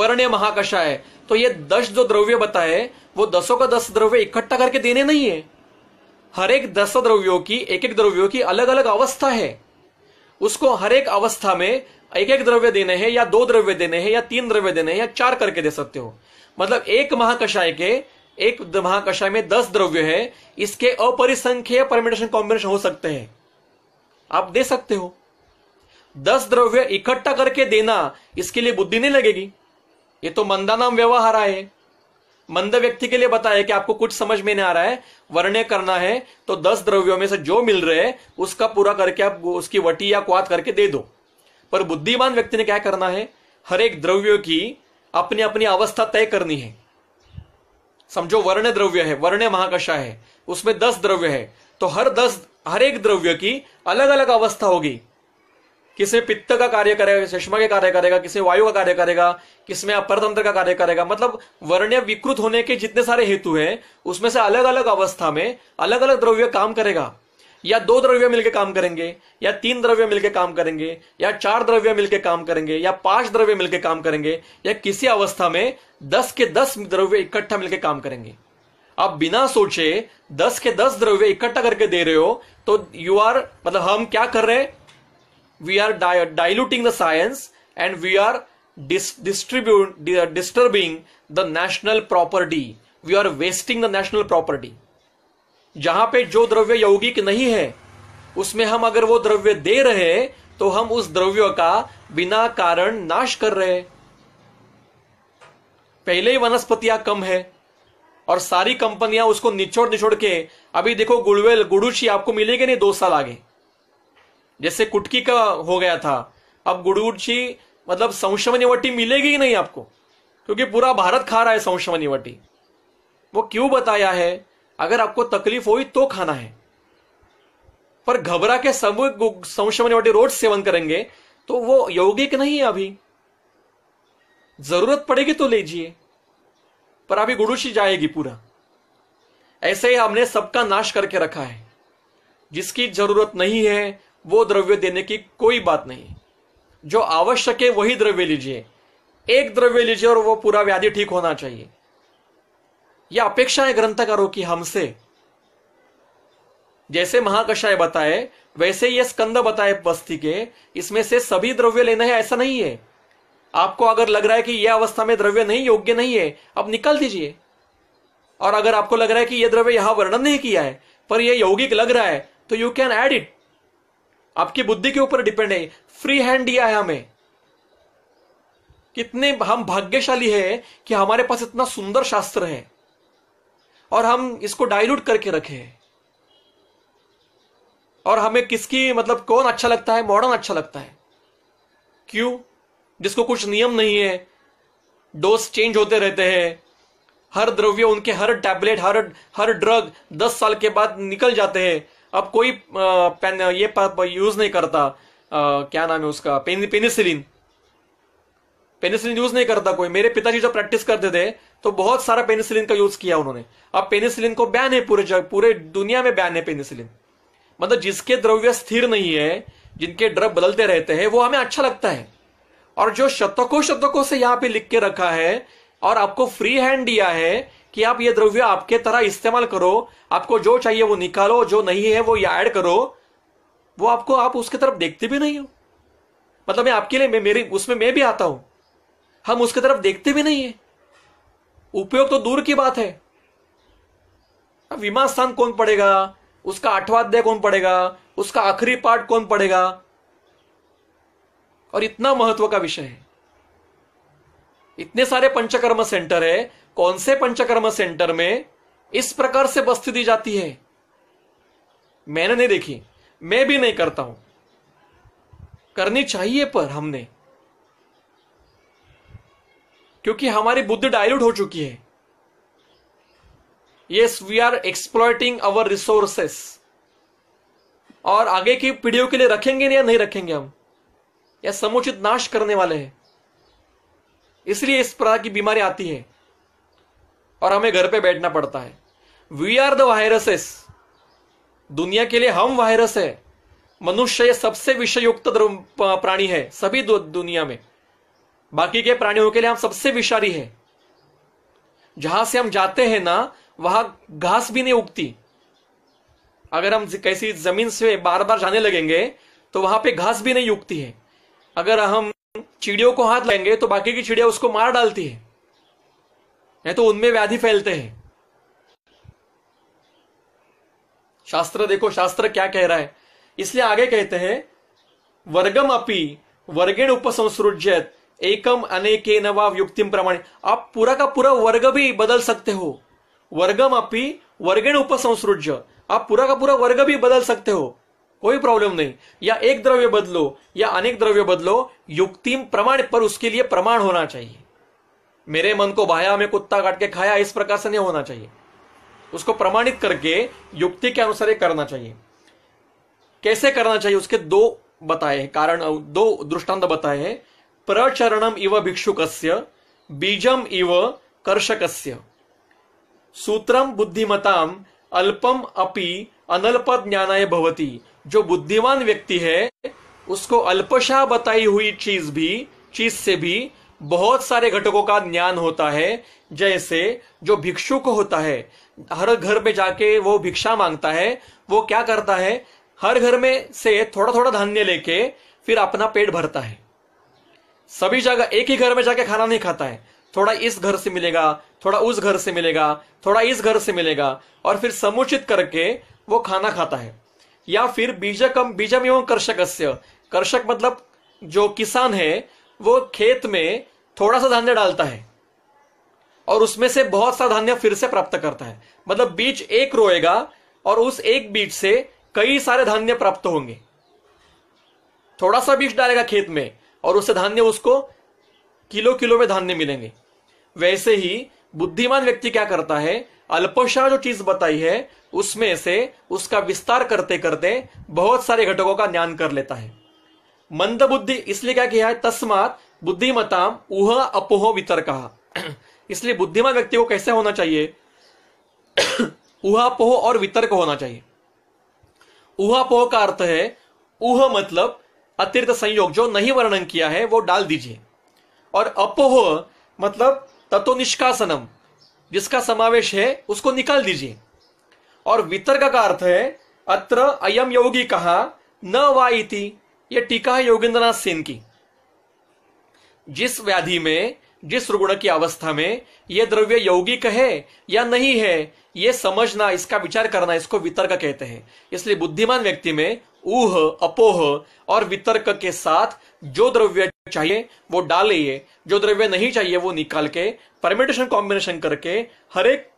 वर्णीय महाकषा है तो ये दस जो द्रव्य बताए वो दसों का दस द्रव्य इकट्ठा करके देने नहीं है हर एक दस द्रव्यों की एक एक द्रव्यों की अलग अलग अवस्था है उसको हर एक अवस्था में एक एक द्रव्य देने हैं या दो द्रव्य देने हैं या तीन द्रव्य देने हैं या चार करके दे सकते हो मतलब एक महाकषाय के एक महाकषाय में दस द्रव्य है इसके अपरिसंख्य परमिटेशन कॉम्बिनेशन हो सकते हैं आप दे सकते हो दस द्रव्य इकट्ठा करके देना इसके लिए बुद्धि नहीं लगेगी ये तो मंदानाम व्यवहार है मंद व्यक्ति के लिए बताया कि आपको कुछ समझ में नहीं आ रहा है वर्णय करना है तो दस द्रव्यों में से जो मिल रहे हैं उसका पूरा करके आप उसकी वटी या क्वात करके दे दो पर बुद्धिमान व्यक्ति ने क्या करना है हर एक द्रव्य की अपनी अपनी अवस्था तय करनी है समझो वर्ण द्रव्य है वर्ण महाकशा है उसमें दस द्रव्य है तो हर दस हर एक द्रव्य की अलग अलग अवस्था होगी किसमें पित्त का कार्य करेगा चश्मा के कार्य करेगा किसमें वायु का कार्य करेगा किसमें अपरतंत्र का कार्य करेगा मतलब वर्ण्य विकृत होने के जितने सारे हेतु है उसमें से अलग अलग अवस्था में अलग अलग द्रव्य काम करेगा या दो द्रव्य मिलकर काम करेंगे या तीन द्रव्य मिलकर काम करेंगे या चार द्रव्य मिलकर काम करेंगे या पांच द्रव्य मिलकर काम करेंगे या किसी अवस्था में दस के दस द्रव्य इकट्ठा मिलकर काम करेंगे आप बिना सोचे दस के दस द्रव्य इकट्ठा करके दे रहे हो तो यू आर मतलब हम क्या कर रहे हैं we are di diluting the science and we are dis distribute di disturbing the national property we are wasting the national property जहां पे जो द्रव्य यौगिक नहीं है उसमें हम अगर वो द्रव्य दे रहे तो हम उस द्रव्य का बिना कारण नाश कर रहे पहले ही वनस्पतियां कम है और सारी कंपनियां उसको निचोड़ निचोड़ के अभी देखो गुड़वेल गुड़ूची आपको मिलेगी नहीं दो साल आगे जैसे कुटकी का हो गया था अब गुड़गुड़ची मतलब संशमनिवटी मिलेगी ही नहीं आपको क्योंकि पूरा भारत खा रहा है संशमनिवटी वो क्यों बताया है अगर आपको तकलीफ हो तो खाना है पर घबरा के सब संशमनिवटी रोज सेवन करेंगे तो वो यौगिक नहीं है अभी जरूरत पड़ेगी तो लीजिए पर अभी गुड़ूशी जाएगी पूरा ऐसे ही हमने सबका नाश करके रखा है जिसकी जरूरत नहीं है वो द्रव्य देने की कोई बात नहीं जो आवश्यक है वही द्रव्य लीजिए एक द्रव्य लीजिए और वो पूरा व्याधि ठीक होना चाहिए यह अपेक्षा है ग्रंथकारों की हमसे जैसे महाकषाय बताए वैसे यह स्कंद बताए बस्ती के इसमें से सभी द्रव्य लेना है ऐसा नहीं है आपको अगर लग रहा है कि यह अवस्था में द्रव्य नहीं योग्य नहीं है अब निकाल दीजिए और अगर आपको लग रहा है कि यह द्रव्य यहां वर्णन नहीं किया है पर यह यौगिक लग रहा है तो यू कैन एड इट आपकी बुद्धि के ऊपर डिपेंड है फ्री हैंड दिया है हमें कितने हम भाग्यशाली है कि हमारे पास इतना सुंदर शास्त्र है और हम इसको डाइल्यूट करके रखे और हमें किसकी मतलब कौन अच्छा लगता है मॉडर्न अच्छा लगता है क्यों जिसको कुछ नियम नहीं है डोज चेंज होते रहते हैं हर द्रव्य उनके हर टैबलेट हर हर ड्रग दस साल के बाद निकल जाते हैं अब कोई पेन ये यूज नहीं करता क्या नाम है उसका पेन, पेनिसिलिन पेनिसिलिन यूज नहीं करता कोई मेरे पिताजी जब प्रैक्टिस करते थे तो बहुत सारा पेनिसिलिन का यूज किया उन्होंने अब पेनिसिलिन को बैन है पूरे जग पूरे दुनिया में बैन है पेनिसिलिन मतलब जिसके द्रव्य स्थिर नहीं है जिनके ड्रग बदलते रहते हैं वो हमें अच्छा लगता है और जो शतकों शतकों से यहाँ पे लिख के रखा है और आपको फ्री हैंड दिया है कि आप ये द्रव्य आपके तरह इस्तेमाल करो आपको जो चाहिए वो निकालो जो नहीं है वो ऐड करो वो आपको आप उसकी तरफ देखते भी नहीं हो मतलब मैं आपके लिए मेरी उसमें मैं भी आता हूं हम उसकी तरफ देखते भी नहीं है उपयोग तो दूर की बात है अब विमान स्थान कौन पड़ेगा उसका आठवाध्याय कौन पड़ेगा उसका आखिरी पार्ट कौन पड़ेगा और इतना महत्व का विषय है इतने सारे पंचकर्म सेंटर है कौन से पंचकर्म सेंटर में इस प्रकार से बस्ती दी जाती है मैंने नहीं देखी मैं भी नहीं करता हूं करनी चाहिए पर हमने क्योंकि हमारी बुद्धि डायल्यूट हो चुकी है yes we are exploiting our resources और आगे की पीढ़ियों के लिए रखेंगे या नहीं रखेंगे हम या समुचित नाश करने वाले हैं इसलिए इस प्रकार की बीमारी आती है और हमें घर पे बैठना पड़ता है वी आर द वायरसेस दुनिया के लिए हम वायरस है मनुष्य ये सबसे विषयुक्त प्राणी है सभी दुनिया में बाकी के प्राणियों के लिए हम सबसे विषारी है जहां से हम जाते हैं ना वहां घास भी नहीं उगती अगर हम कैसी जमीन से बार बार जाने लगेंगे तो वहां पे घास भी नहीं उगती है अगर हम चिड़ियों को हाथ लगेंगे तो बाकी की चिड़िया उसको मार डालती है नहीं तो उनमें व्याधि फैलते हैं शास्त्र देखो शास्त्र क्या कह रहा है इसलिए आगे कहते हैं वर्गम अपी वर्गेण उपसंसृजत एकम अनेके नवा युक्ति प्रमाण आप पूरा का पूरा वर्ग भी बदल सकते हो वर्गम अपी वर्गेण उपसंसृज्य आप पूरा का पूरा वर्ग भी बदल सकते हो कोई प्रॉब्लम नहीं या एक द्रव्य बदलो या अनेक द्रव्य बदलो युक्तिम प्रमाण पर उसके लिए प्रमाण होना चाहिए मेरे मन को भाया में कुत्ता काट के खाया इस प्रकार से नहीं होना चाहिए उसको प्रमाणित करके युक्ति के अनुसार करना चाहिए कैसे करना चाहिए उसके दो बताए कारण दो दृष्टांत बताए हैं प्रचरणम इव भिक्षुक बीजम इव कर्षक सूत्रम बुद्धिमताम अल्पम अपि अनल्प ज्ञानाय भवती जो बुद्धिमान व्यक्ति है उसको अल्पशा बताई हुई चीज भी चीज से भी बहुत सारे घटकों का ज्ञान होता है जैसे जो भिक्षु को होता है हर घर में जाके वो भिक्षा मांगता है वो क्या करता है हर घर में से थोड़ा थोड़ा धान्य लेके फिर अपना पेट भरता है सभी जगह एक ही घर में जाके खाना नहीं खाता है थोड़ा इस घर से मिलेगा थोड़ा उस घर से मिलेगा थोड़ा इस घर से मिलेगा और फिर समुचित करके वो खाना खाता है या फिर बीजकम बीजम एवं कर्षक कर्षक मतलब जो किसान है वो खेत में थोड़ा सा धान्य डालता है और उसमें से बहुत सा धान्य फिर से प्राप्त करता है मतलब बीज एक रोएगा और उस एक बीज से कई सारे धान्य प्राप्त होंगे थोड़ा सा बीज डालेगा खेत में और उससे धान्य उसको किलो किलो में धान्य मिलेंगे वैसे ही बुद्धिमान व्यक्ति क्या करता है अल्पशा जो चीज बताई है उसमें से उसका विस्तार करते करते बहुत सारे घटकों का ज्ञान कर लेता है मंद बुद्धि इसलिए क्या किया है तस्मात बुद्धिमताम उह अपोह वितर कहा इसलिए बुद्धिमान व्यक्ति को कैसे होना चाहिए उहापोह और वितर्क होना चाहिए उहापोह का अर्थ है उह मतलब अतिरिक्त संयोग जो नहीं वर्णन किया है वो डाल दीजिए और अपोह मतलब तत्व निष्कासनम जिसका समावेश है उसको निकाल दीजिए और वितर्क का अर्थ है अत्र अयम योगी कहा न वा यह टीका है योगेंद्रनाथ सेन की जिस व्याधि में जिस रुग्ण की अवस्था में यह द्रव्य यौगिक है या नहीं है यह समझना इसका विचार करना इसको वितर्क कहते हैं इसलिए बुद्धिमान व्यक्ति में ऊह अपोह और वितर्क के साथ जो द्रव्य चाहिए वो डाल लिए जो द्रव्य नहीं चाहिए वो निकाल के परमिटेशन कॉम्बिनेशन करके हर एक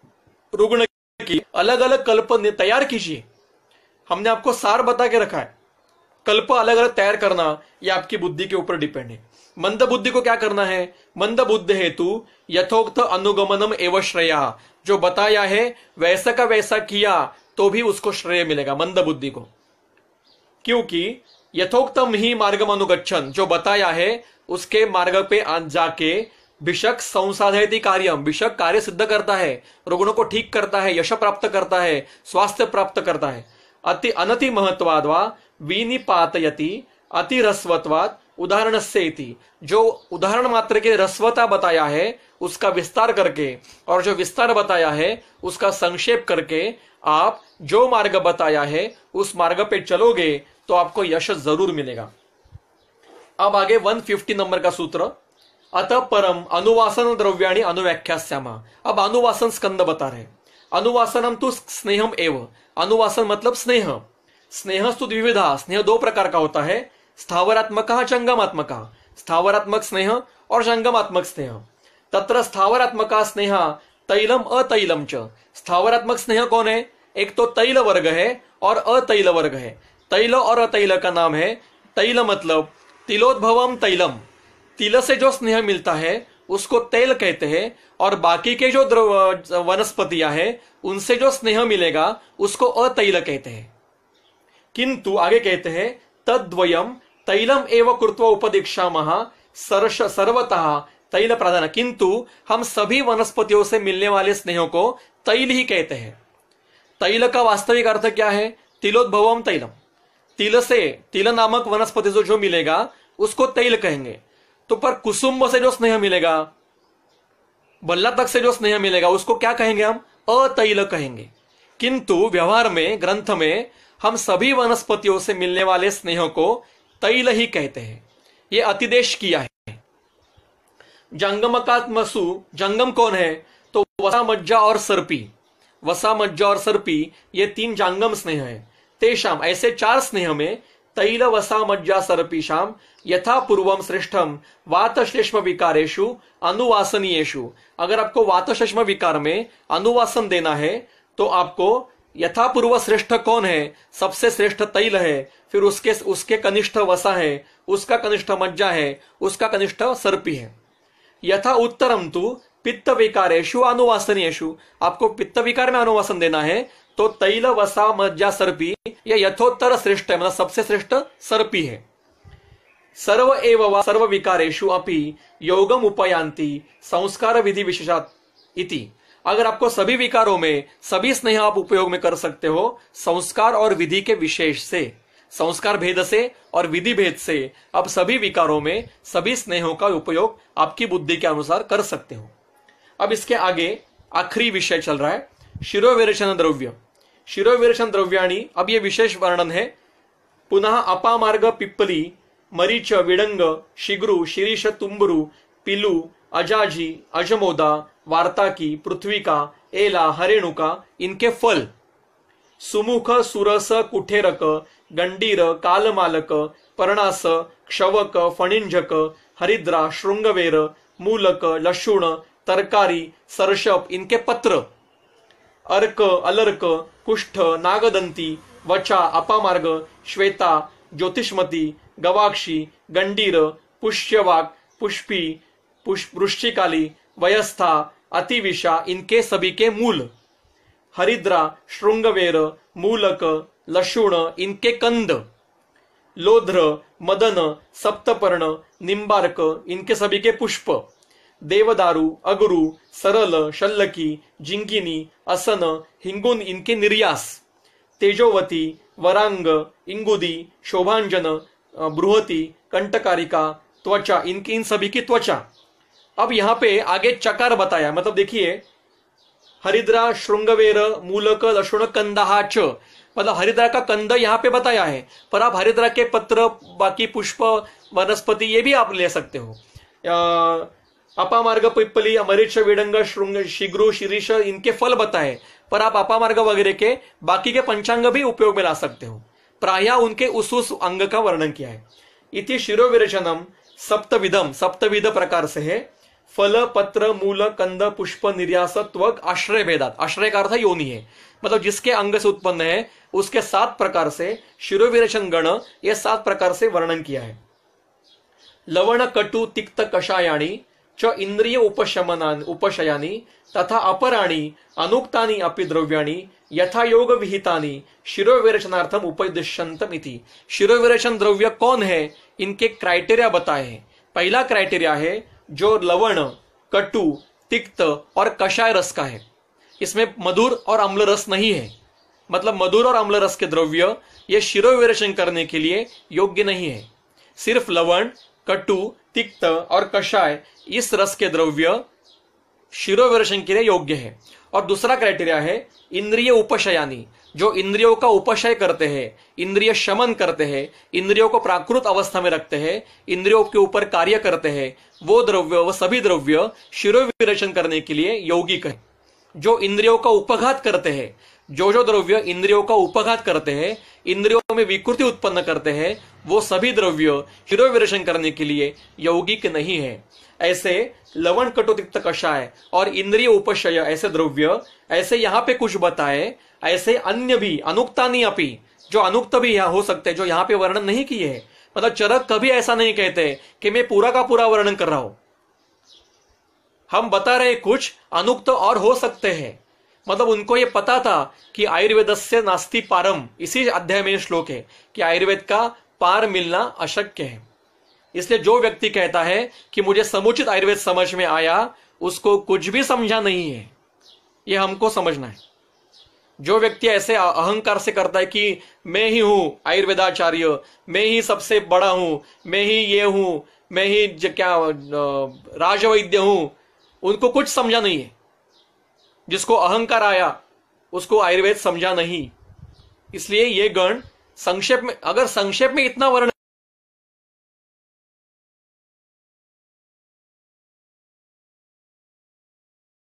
रुग्ण की अलग अलग कल्प तैयार कीजिए हमने आपको सार बता के रखा है कल्प अलग अलग तैयार करना यह आपकी बुद्धि के ऊपर डिपेंड है मंद बुद्धि को क्या करना है मंद बुद्ध हेतु यथोक्त अनुगमनम एवं श्रेया जो बताया है वैसा का वैसा किया तो भी उसको श्रेय मिलेगा मंद बुद्धि को क्योंकि यथोक्तम ही मार्गम अनुगछन जो बताया है उसके मार्ग पे जाके भिषक संसाधयति कार्यम भिषक कार्य सिद्ध करता है रुग्णों को ठीक करता है यश प्राप्त करता है स्वास्थ्य प्राप्त करता है अति अनति महत्वाद्वा विनिपातयति अति रस्वत्वाद उदाहरण से जो उदाहरण मात्र के रस्वता बताया है उसका विस्तार करके और जो विस्तार बताया है उसका संक्षेप करके आप जो मार्ग बताया है उस मार्ग पे चलोगे तो आपको यश जरूर मिलेगा अब आगे 150 नंबर का सूत्र अत परम अनुवासन द्रव्य आणि अनुव्याख्यास्यामा अब अनुवासन स्कंद बता रहे अनुवासनम तो स्नेहम एव अनुवासन मतलब स्नेह स्नेहस्तु द्विविधा स्नेह दो प्रकार का होता है स्थावरात्मक जंगमात्मक स्थावरात्मक स्नेह और जंगमात्मक स्नेह तत्र स्थावरात्मक स्नेह तैलम अतैलम च स्थावरात्मक स्नेह कौन है एक तो तैल वर्ग है और अतैल वर्ग है तैल और अतैल का नाम है तैल मतलब तिलोद्भवम तैलम तिल से जो स्नेह मिलता है उसको तेल कहते हैं और बाकी के जो द्रव वनस्पतियां हैं उनसे जो स्नेह मिलेगा उसको अतैल कहते हैं किंतु आगे कहते हैं तद्वयम तैलम एवं कृत्व उपदीक्षा महा सर्वतः तैल प्रधान किंतु हम सभी वनस्पतियों से मिलने वाले स्नेहों को तैल ही कहते हैं तैल का वास्तविक अर्थ क्या है तिलोद्भवम तैलम तिल से तिल नामक वनस्पति से जो मिलेगा उसको तेल कहेंगे तो पर कुसुम्ब से जो स्नेह मिलेगा बल्ला तक से जो स्नेह मिलेगा उसको क्या कहेंगे हम अतैल कहेंगे किंतु व्यवहार में ग्रंथ में हम सभी वनस्पतियों से मिलने वाले स्नेह को तैल ही कहते हैं ये अतिदेश किया है जंगमकात्मसु जंगम कौन है तो वसा मज्जा और सर्पी वसा मज्जा और सर्पी ये तीन जंगम स्नेह है तेषाम ऐसे चार स्नेह में तैल वसा मज्जा सर्पीशाम यथा पूर्वम श्रेष्ठम वातश्लेष्म विकारेशु अनुवासनीयेशु अगर आपको वातश्लेष्म विकार में अनुवासन देना है तो आपको यथा पूर्व श्रेष्ठ कौन है सबसे श्रेष्ठ तैल है फिर उसके उसके कनिष्ठ वसा है उसका कनिष्ठ मज्जा है उसका कनिष्ठ सर्पी है यथा उत्तरम तु पित्त विकारेशु अनुवासनीयशु आपको पित्त विकार में अनुवासन देना है तो तैल वसा मज्जा सर्पी यह यथोत्तर श्रेष्ठ है मतलब सबसे श्रेष्ठ सर्पी है सर्व एवं वा सर्व विकारेशु अपि योगम उपयांति संस्कार विधि विशेषा इति अगर आपको सभी विकारों में सभी स्नेह आप उपयोग में कर सकते हो संस्कार और विधि के विशेष से संस्कार भेद से और विधि भेद से आप सभी विकारों में सभी स्नेहों का उपयोग आपकी बुद्धि के अनुसार कर सकते हो अब इसके आगे आखिरी विषय चल रहा है शिरोवेरेचन द्रव्य शिरोविरचन द्रव्याणी अब ये विशेष वर्णन है पुनः अपामार्ग पिप्पली मरीच विडंग शिग्रु शिरीष तुम्बरु पिलू अजाजी अजमोदा वार्ताकी का एला हरेणुका इनके फल सुमुख सुरस कुठेरक गंडीर कालमालक पर्णास क्षवक फणिंजक हरिद्रा श्रृंगवेर मूलक लशुण तरकारी सरशप इनके पत्र अर्क अलर्क कुष्ठ नागदंती वचा अपामार्ग श्वेता ज्योतिष्मती गवाक्षी गंडीर पुष्यवाक पुष्पी वृश्चिकाली वयस्था अतिविषा इनके सभी के मूल हरिद्रा शृंगवेर मूलक लशुण इनके कंद लोध्र मदन सप्तपर्ण निंबार्क इनके सभी के पुष्प देवदारू अगरू सरल शल्लकी जिंकिनी असन हिंगुन इनके निर्यास तेजोवती वरांग इंगुदी शोभांजन बृहती कंटकारिका त्वचा इनकी इन सभी की त्वचा अब यहाँ पे आगे चकार बताया मतलब देखिए हरिद्रा श्रृंगवेर मूलक लक्षण कंदहा च मतलब हरिद्रा का कंद यहाँ पे बताया है पर आप हरिद्रा के पत्र बाकी पुष्प वनस्पति ये भी आप ले सकते हो अपामार्ग पिपली अमरीक्ष विडंग श्रृंग शीघ्रु शीरीष इनके फल बताए पर आप अपामार्ग वगैरह के बाकी के पंचांग भी उपयोग में ला सकते हो प्राय उनके उस उस अंग का वर्णन किया है इति शिरो विरचनम सप्तविधम सप्तविध प्रकार से है फल पत्र मूल कंद पुष्प निर्यास त्वक आश्रय भेदात आश्रय का अर्थ योनि है मतलब जिसके अंग से उत्पन्न है उसके सात प्रकार से शिरोविरचन गण ये सात प्रकार से वर्णन किया है लवण कटु तिक्त कषायाणी च इंद्रिय उपशमना उपशयानी तथा अपराणी अनुक्तानी अपि द्रव्याणी यथा योग विहितानी शिरोविरचनार्थम उपदिश्यंतम इति शिरोविरचन द्रव्य कौन है इनके क्राइटेरिया बताए पहला क्राइटेरिया है जो लवण कटु तिक्त और कषाय रस का है इसमें मधुर और अम्ल रस नहीं है मतलब मधुर और अम्ल रस के द्रव्य ये शिरोविरचन करने के लिए योग्य नहीं है सिर्फ लवण कटु तिक्त और कषाय इस रस के द्रव्य शिरोवर्षण के लिए योग्य है और दूसरा क्राइटेरिया है इंद्रिय उपशयानी जो इंद्रियों का उपशय करते हैं इंद्रिय शमन करते हैं इंद्रियों को प्राकृत अवस्था में रखते हैं इंद्रियों के ऊपर कार्य करते हैं वो द्रव्य वह सभी द्रव्य शिरोविरेचन करने के लिए यौगिक है जो इंद्रियों का उपघात करते हैं जो जो द्रव्य इंद्रियों का उपघात करते हैं इंद्रियों में विकृति उत्पन्न करते हैं वो सभी द्रव्य शिरोविरेचन करने के लिए यौगिक नहीं है ऐसे लवण कटोतिक्त कषाय और इंद्रिय उपशय ऐसे द्रव्य ऐसे यहाँ पे कुछ बताए ऐसे अन्य भी अनुक्तानी अपी जो अनुक्त भी हो सकते जो यहाँ पे वर्णन नहीं किए है मतलब चरक कभी ऐसा नहीं कहते कि मैं पूरा का पूरा वर्णन कर रहा हूं हम बता रहे कुछ अनुक्त और हो सकते हैं मतलब उनको ये पता था कि आयुर्वेद से नास्ती पारम इसी अध्याय में श्लोक है कि आयुर्वेद का पार मिलना अशक्य है इसलिए जो व्यक्ति कहता है कि मुझे समुचित आयुर्वेद समझ में आया उसको कुछ भी समझा नहीं है यह हमको समझना है जो व्यक्ति ऐसे अहंकार से करता है कि मैं ही हूं आयुर्वेदाचार्य मैं ही सबसे बड़ा हूं मैं ही ये हूं मैं ही क्या राजवैद्य हूं उनको कुछ समझा नहीं है जिसको अहंकार आया उसको आयुर्वेद समझा नहीं इसलिए ये गण संक्षेप में अगर संक्षेप में इतना वर्ण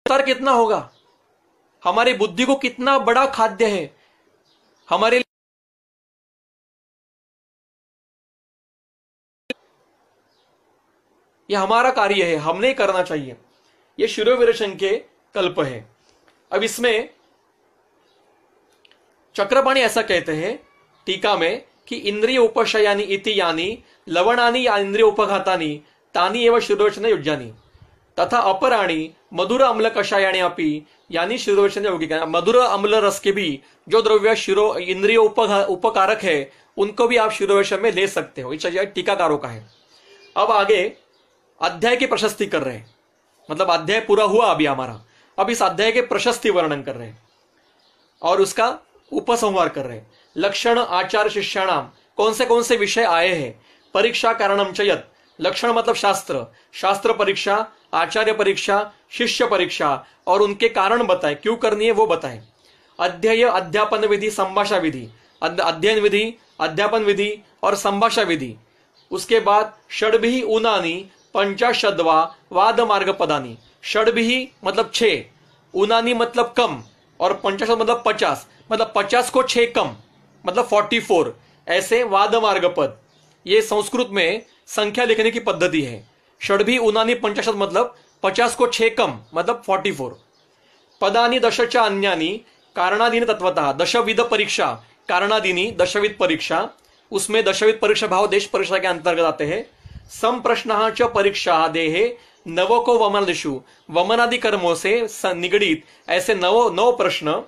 तर कितना होगा हमारी बुद्धि को कितना बड़ा खाद्य है हमारे ये हमारा कार्य है हमने करना चाहिए ये शिरोविरशन के कल्प है अब इसमें चक्रपाणी ऐसा कहते हैं टीका में कि इंद्रिय उपशयानी इति यानी लवणानी या इंद्रिय उपघातानी तानी एवं शिरोवचन युजानी तथा अपराणी मधुर अम्ल कषायाने अपी यानी शिरोवेशन योगिक मधुर अम्ल रस के भी जो द्रव्य शिरो इंद्रिय उपकारक है उनको भी आप शिरोवेशन में ले सकते हो ये टीकाकारों का है अब आगे अध्याय की प्रशस्ति कर रहे हैं मतलब अध्याय पूरा हुआ अभी हमारा अब इस अध्याय के प्रशस्ति वर्णन कर रहे हैं और उसका उपसंहार कर रहे हैं लक्षण आचार शिष्याणाम कौन से कौन से विषय आए हैं परीक्षा कारणम चयत लक्षण मतलब शास्त्र शास्त्र परीक्षा आचार्य परीक्षा शिष्य परीक्षा और उनके कारण बताए क्यों करनी है वो बताए अध्यय अध्यापन विधि संभाषा विधि अध्ययन विधि अध्यापन विधि और संभाषा विधि उसके बाद भी उनानी पंचाशदवा वाद मार्ग पदानी षड भी मतलब छ उनानी मतलब कम और पंचाशद मतलब पचास मतलब पचास को छ कम मतलब फोर्टी फोर ऐसे वाद मार्ग पद ये संस्कृत में संख्या लिखने की पद्धति है षडभी उनानी पंचाशत मतलब पचास को छे कम मतलब फोर्टी फोर पदानी दशच्या अन्यानी कारणाधीन तत्वतः दशविध परीक्षा कारणाधीनी दशविध परीक्षा उसमें दशविध परीक्षा भाव देश परीक्षा के अंतर्गत आते हैं संप्रश्न च परीक्षा देहे नव को वमन वमनदिशु वमनादि कर्मों से निगड़ित ऐसे नव नौ प्रश्न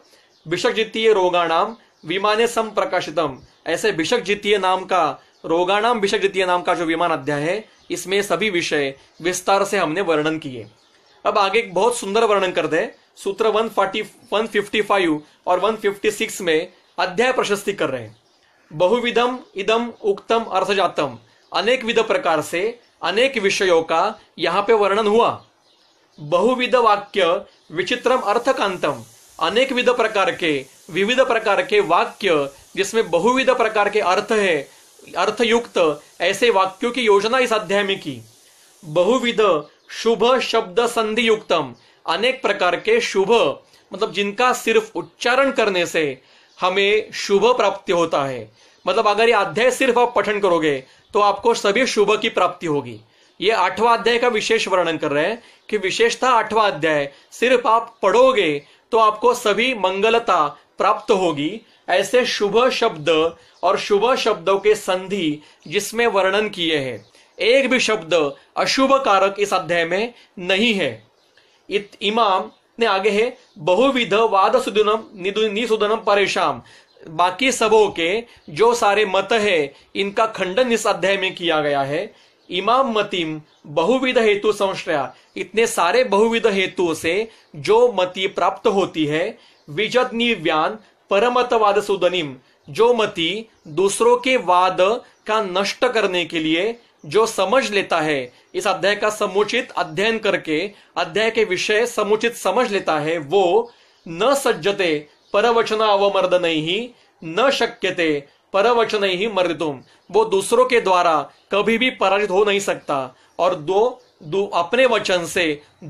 विषक जितीय रोगाणाम विमाने सम प्रकाशितम ऐसे विषक जितीय नाम का रोगाणाम विषय द्वितीय नाम का जो विमान अध्याय है इसमें सभी विषय विस्तार से हमने वर्णन किए अब आगे एक बहुत सुंदर वर्णन करते हैं सूत्र one forty one fifty five और वन फिफ्टी सिक्स में अध्याय प्रशस्ति कर रहे हैं बहुविधम इदम उक्तम जातम अनेक विध प्रकार से अनेक विषयों का यहाँ पे वर्णन हुआ बहुविध वाक्य विचित्रम अर्थकांतम अनेक विध प्रकार के विविध प्रकार के वाक्य जिसमें बहुविध प्रकार के अर्थ है अर्थयुक्त ऐसे वाक्यों की योजना इस अध्याय में की बहुविध शुभ शब्द संधि युक्तम अनेक प्रकार के शुभ मतलब जिनका सिर्फ उच्चारण करने से हमें शुभ प्राप्ति होता है मतलब अगर ये अध्याय सिर्फ आप पठन करोगे तो आपको सभी शुभ की प्राप्ति होगी ये आठवा अध्याय का विशेष वर्णन कर रहे हैं कि विशेषता आठवा अध्याय सिर्फ आप पढ़ोगे तो आपको सभी मंगलता प्राप्त होगी ऐसे शुभ शब्द और शुभ शब्दों के संधि जिसमें वर्णन किए हैं एक भी शब्द अशुभ कारक इस अध्याय में नहीं है इत इमाम ने आगे है बहुविध वाद सुदनम निसुदनम परेशान बाकी सबों के जो सारे मत है इनका खंडन इस अध्याय में किया गया है इमाम मतिम बहुविध हेतु संश्रया इतने सारे बहुविध हेतुओं से जो मति प्राप्त होती है विजत निव्यान परमतवाद सुदनिम जो मती दूसरों के वाद का नष्ट करने के लिए जो समझ लेता है इस अध्याय का समुचित अध्ययन करके अध्याय के विषय समुचित समझ लेता है वो न सज्जते परवचना अवमर्दन ही न शक्यते परवचन ही मर्दुम वो दूसरों के द्वारा कभी भी पराजित हो नहीं सकता और दो, दो अपने वचन से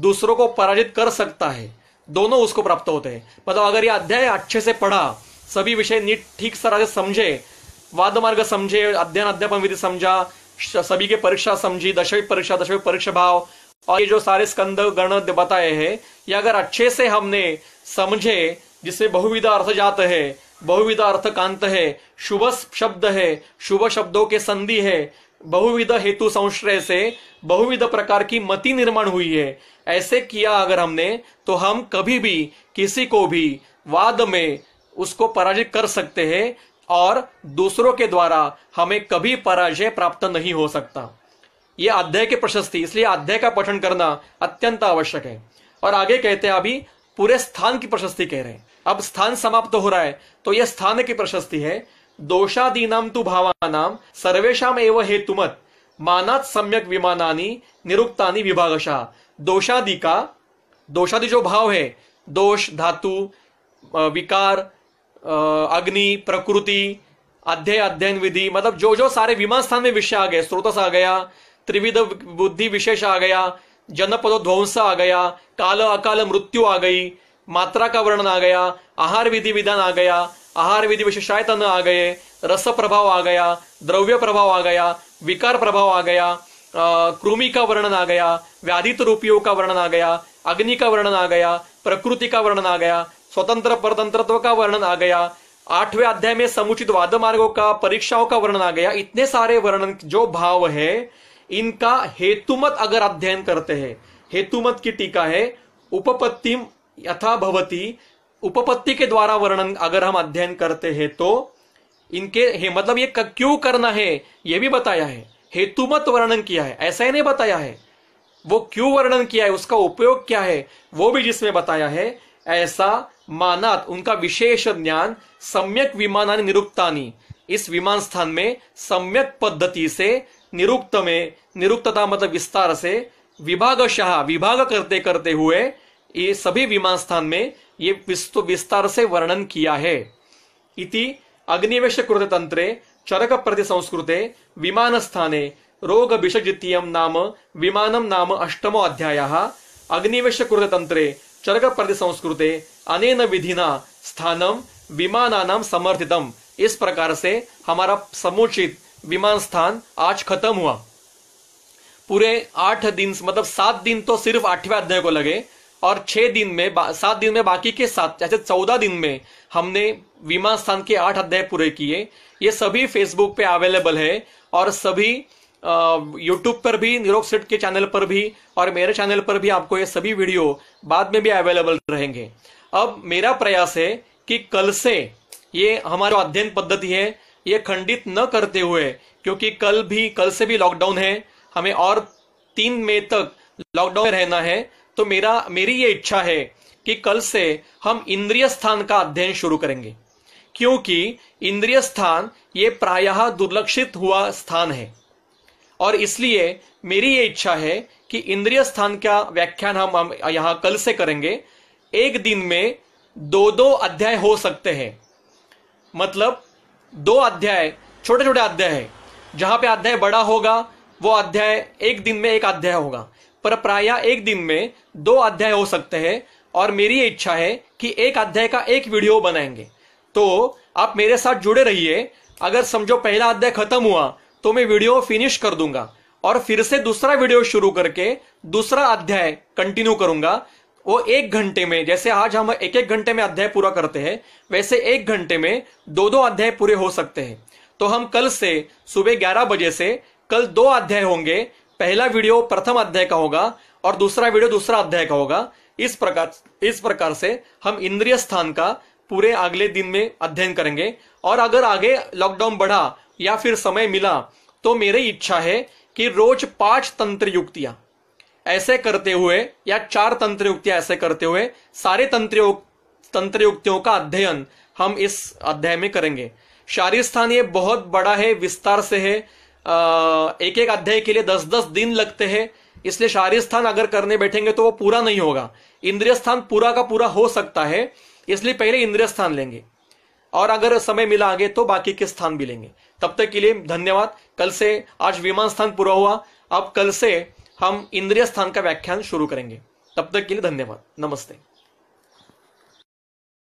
दूसरों को पराजित कर सकता है दोनों उसको प्राप्त होते हैं मतलब अगर ये अध्याय अच्छे से पढ़ा सभी विषय नीट ठीक तरह से समझे वाद मार्ग समझे अध्ययन अध्यापन विधि समझा सभी के परीक्षा समझी दशवी परीक्षा दशवी परीक्षा भाव और ये जो सारे स्कंद गण बताए हैं ये अगर अच्छे से हमने समझे जिससे बहुविधा अर्थ जात है बहुविधा अर्थ कांत है शुभ शब्द है शुभ शब्दों के संधि है बहुविध हेतु संश्रय से बहुविध प्रकार की मति निर्माण हुई है ऐसे किया अगर हमने तो हम कभी भी किसी को भी वाद में उसको पराजित कर सकते हैं और दूसरों के द्वारा हमें कभी पराजय प्राप्त नहीं हो सकता ये अध्याय की प्रशस्ति इसलिए अध्याय का पठन करना अत्यंत आवश्यक है और आगे कहते हैं अभी पूरे स्थान की प्रशस्ति कह रहे हैं अब स्थान समाप्त तो हो रहा है तो यह स्थान की प्रशस्ति है दोषादीनाम तु भावानाम सर्वेशाम एव हेतुमत मानात सम्यक विमानानी निरुक्तानी विभागशा दोषादी का दोषादी जो भाव है दोष धातु विकार अग्नि प्रकृति अध्यय अध्ययन विधि मतलब जो जो सारे विमान स्थान में विषय आ गए स्रोतस आ गया त्रिविध बुद्धि विशेष आ गया जनपद ध्वंस आ गया काल अकाल मृत्यु आ गई मात्रा का वर्णन आ गया आहार विधि विधान आ गया आहार विधि में न आ गए रस प्रभाव आ गया द्रव्य प्रभाव आ गया विकार प्रभाव आ गया कृमि का वर्णन आ गया व्याधित रूपियों का वर्णन आ गया अग्नि का वर्णन आ गया प्रकृति का वर्णन आ गया स्वतंत्र परतंत्रत्व का वर्णन आ गया आठवें अध्याय में समुचित वाद मार्गो का परीक्षाओं का वर्णन आ गया इतने सारे वर्णन जो भाव है इनका हेतुमत अगर अध्ययन करते हैं हेतुमत की टीका है उपपत्तिम यथा भवती उपपत्ति के द्वारा वर्णन अगर हम अध्ययन करते हैं तो इनके हे मतलब ये क्यों करना है ये भी बताया है हेतुमत वर्णन किया है ऐसा ही नहीं बताया है वो क्यों वर्णन किया है उसका उपयोग क्या है वो भी जिसमें बताया है ऐसा मानात उनका विशेष ज्ञान सम्यक विमानानी निरुक्तानी इस विमान स्थान में सम्यक पद्धति से निरुक्त में निरुक्तता मतलब विस्तार से विभागशाह विभाग करते करते हुए ये सभी विमान स्थान में ये विस्तार से वर्णन किया है इति अग्निवेश कृत तंत्रे चरक प्रति संस्कृते विमान स्थाने रोग विषजितीय नाम विमान नाम अष्टमो अध्याय अग्निवेश कृत तंत्रे चरक प्रति संस्कृते अनेन विधिना स्थानम विमान समर्थितम इस प्रकार से हमारा समुचित विमान स्थान आज खत्म हुआ पूरे आठ दिन मतलब सात दिन तो सिर्फ आठवें अध्याय को लगे और छह दिन में सात दिन में बाकी के सात जैसे चौदह दिन में हमने विमान स्थान के आठ अध्याय पूरे किए ये सभी फेसबुक पे अवेलेबल है और सभी यूट्यूब पर भी निरोग सेट के चैनल पर भी और मेरे चैनल पर भी आपको ये सभी वीडियो बाद में भी अवेलेबल रहेंगे अब मेरा प्रयास है कि कल से ये हमारा अध्ययन पद्धति है ये खंडित न करते हुए क्योंकि कल भी कल से भी लॉकडाउन है हमें और तीन मई तक लॉकडाउन रहना है तो मेरा मेरी ये इच्छा है कि कल से हम इंद्रिय स्थान का अध्ययन शुरू करेंगे क्योंकि इंद्रिय स्थान ये प्रायः दुर्लक्षित हुआ स्थान है और इसलिए मेरी ये इच्छा है कि इंद्रिय स्थान का व्याख्यान हम, हम यहाँ कल से करेंगे एक दिन में दो दो अध्याय हो सकते हैं मतलब दो अध्याय छोटे छोटे अध्याय है जहाँ पे अध्याय बड़ा होगा वो अध्याय एक दिन में एक अध्याय होगा पर प्रायः एक दिन में दो अध्याय हो सकते हैं और मेरी ये इच्छा है कि एक अध्याय का एक वीडियो बनाएंगे तो आप मेरे साथ जुड़े रहिए अगर समझो पहला अध्याय खत्म हुआ तो मैं वीडियो फिनिश कर दूंगा और फिर से दूसरा वीडियो शुरू करके दूसरा अध्याय कंटिन्यू करूंगा वो एक घंटे में जैसे आज हम एक एक घंटे में अध्याय पूरा करते हैं वैसे एक घंटे में दो दो अध्याय पूरे हो सकते हैं तो हम कल से सुबह ग्यारह बजे से कल दो अध्याय होंगे पहला वीडियो प्रथम अध्याय का होगा और दूसरा वीडियो दूसरा अध्याय का होगा इस प्रकार इस प्रकार से हम इंद्रिय स्थान का पूरे अगले दिन में अध्ययन करेंगे और अगर आगे लॉकडाउन बढ़ा या फिर समय मिला तो मेरी इच्छा है कि रोज पांच तंत्र युक्तियां ऐसे करते हुए या चार तंत्र युक्तियां ऐसे करते हुए सारे तंत्र तंत्र युक्तियों का अध्ययन हम इस अध्याय में करेंगे शारीर स्थान ये बहुत बड़ा है विस्तार से है एक एक अध्याय के लिए दस दस दिन लगते हैं इसलिए शारीर स्थान अगर करने बैठेंगे तो वो पूरा नहीं होगा इंद्रिय स्थान पूरा का पूरा हो सकता है इसलिए पहले इंद्रिय स्थान लेंगे और अगर समय मिला आगे तो बाकी के स्थान भी लेंगे तब तक के लिए धन्यवाद कल से आज विमान स्थान पूरा हुआ अब कल से हम इंद्रिय स्थान का व्याख्यान शुरू करेंगे तब तक के लिए धन्यवाद नमस्ते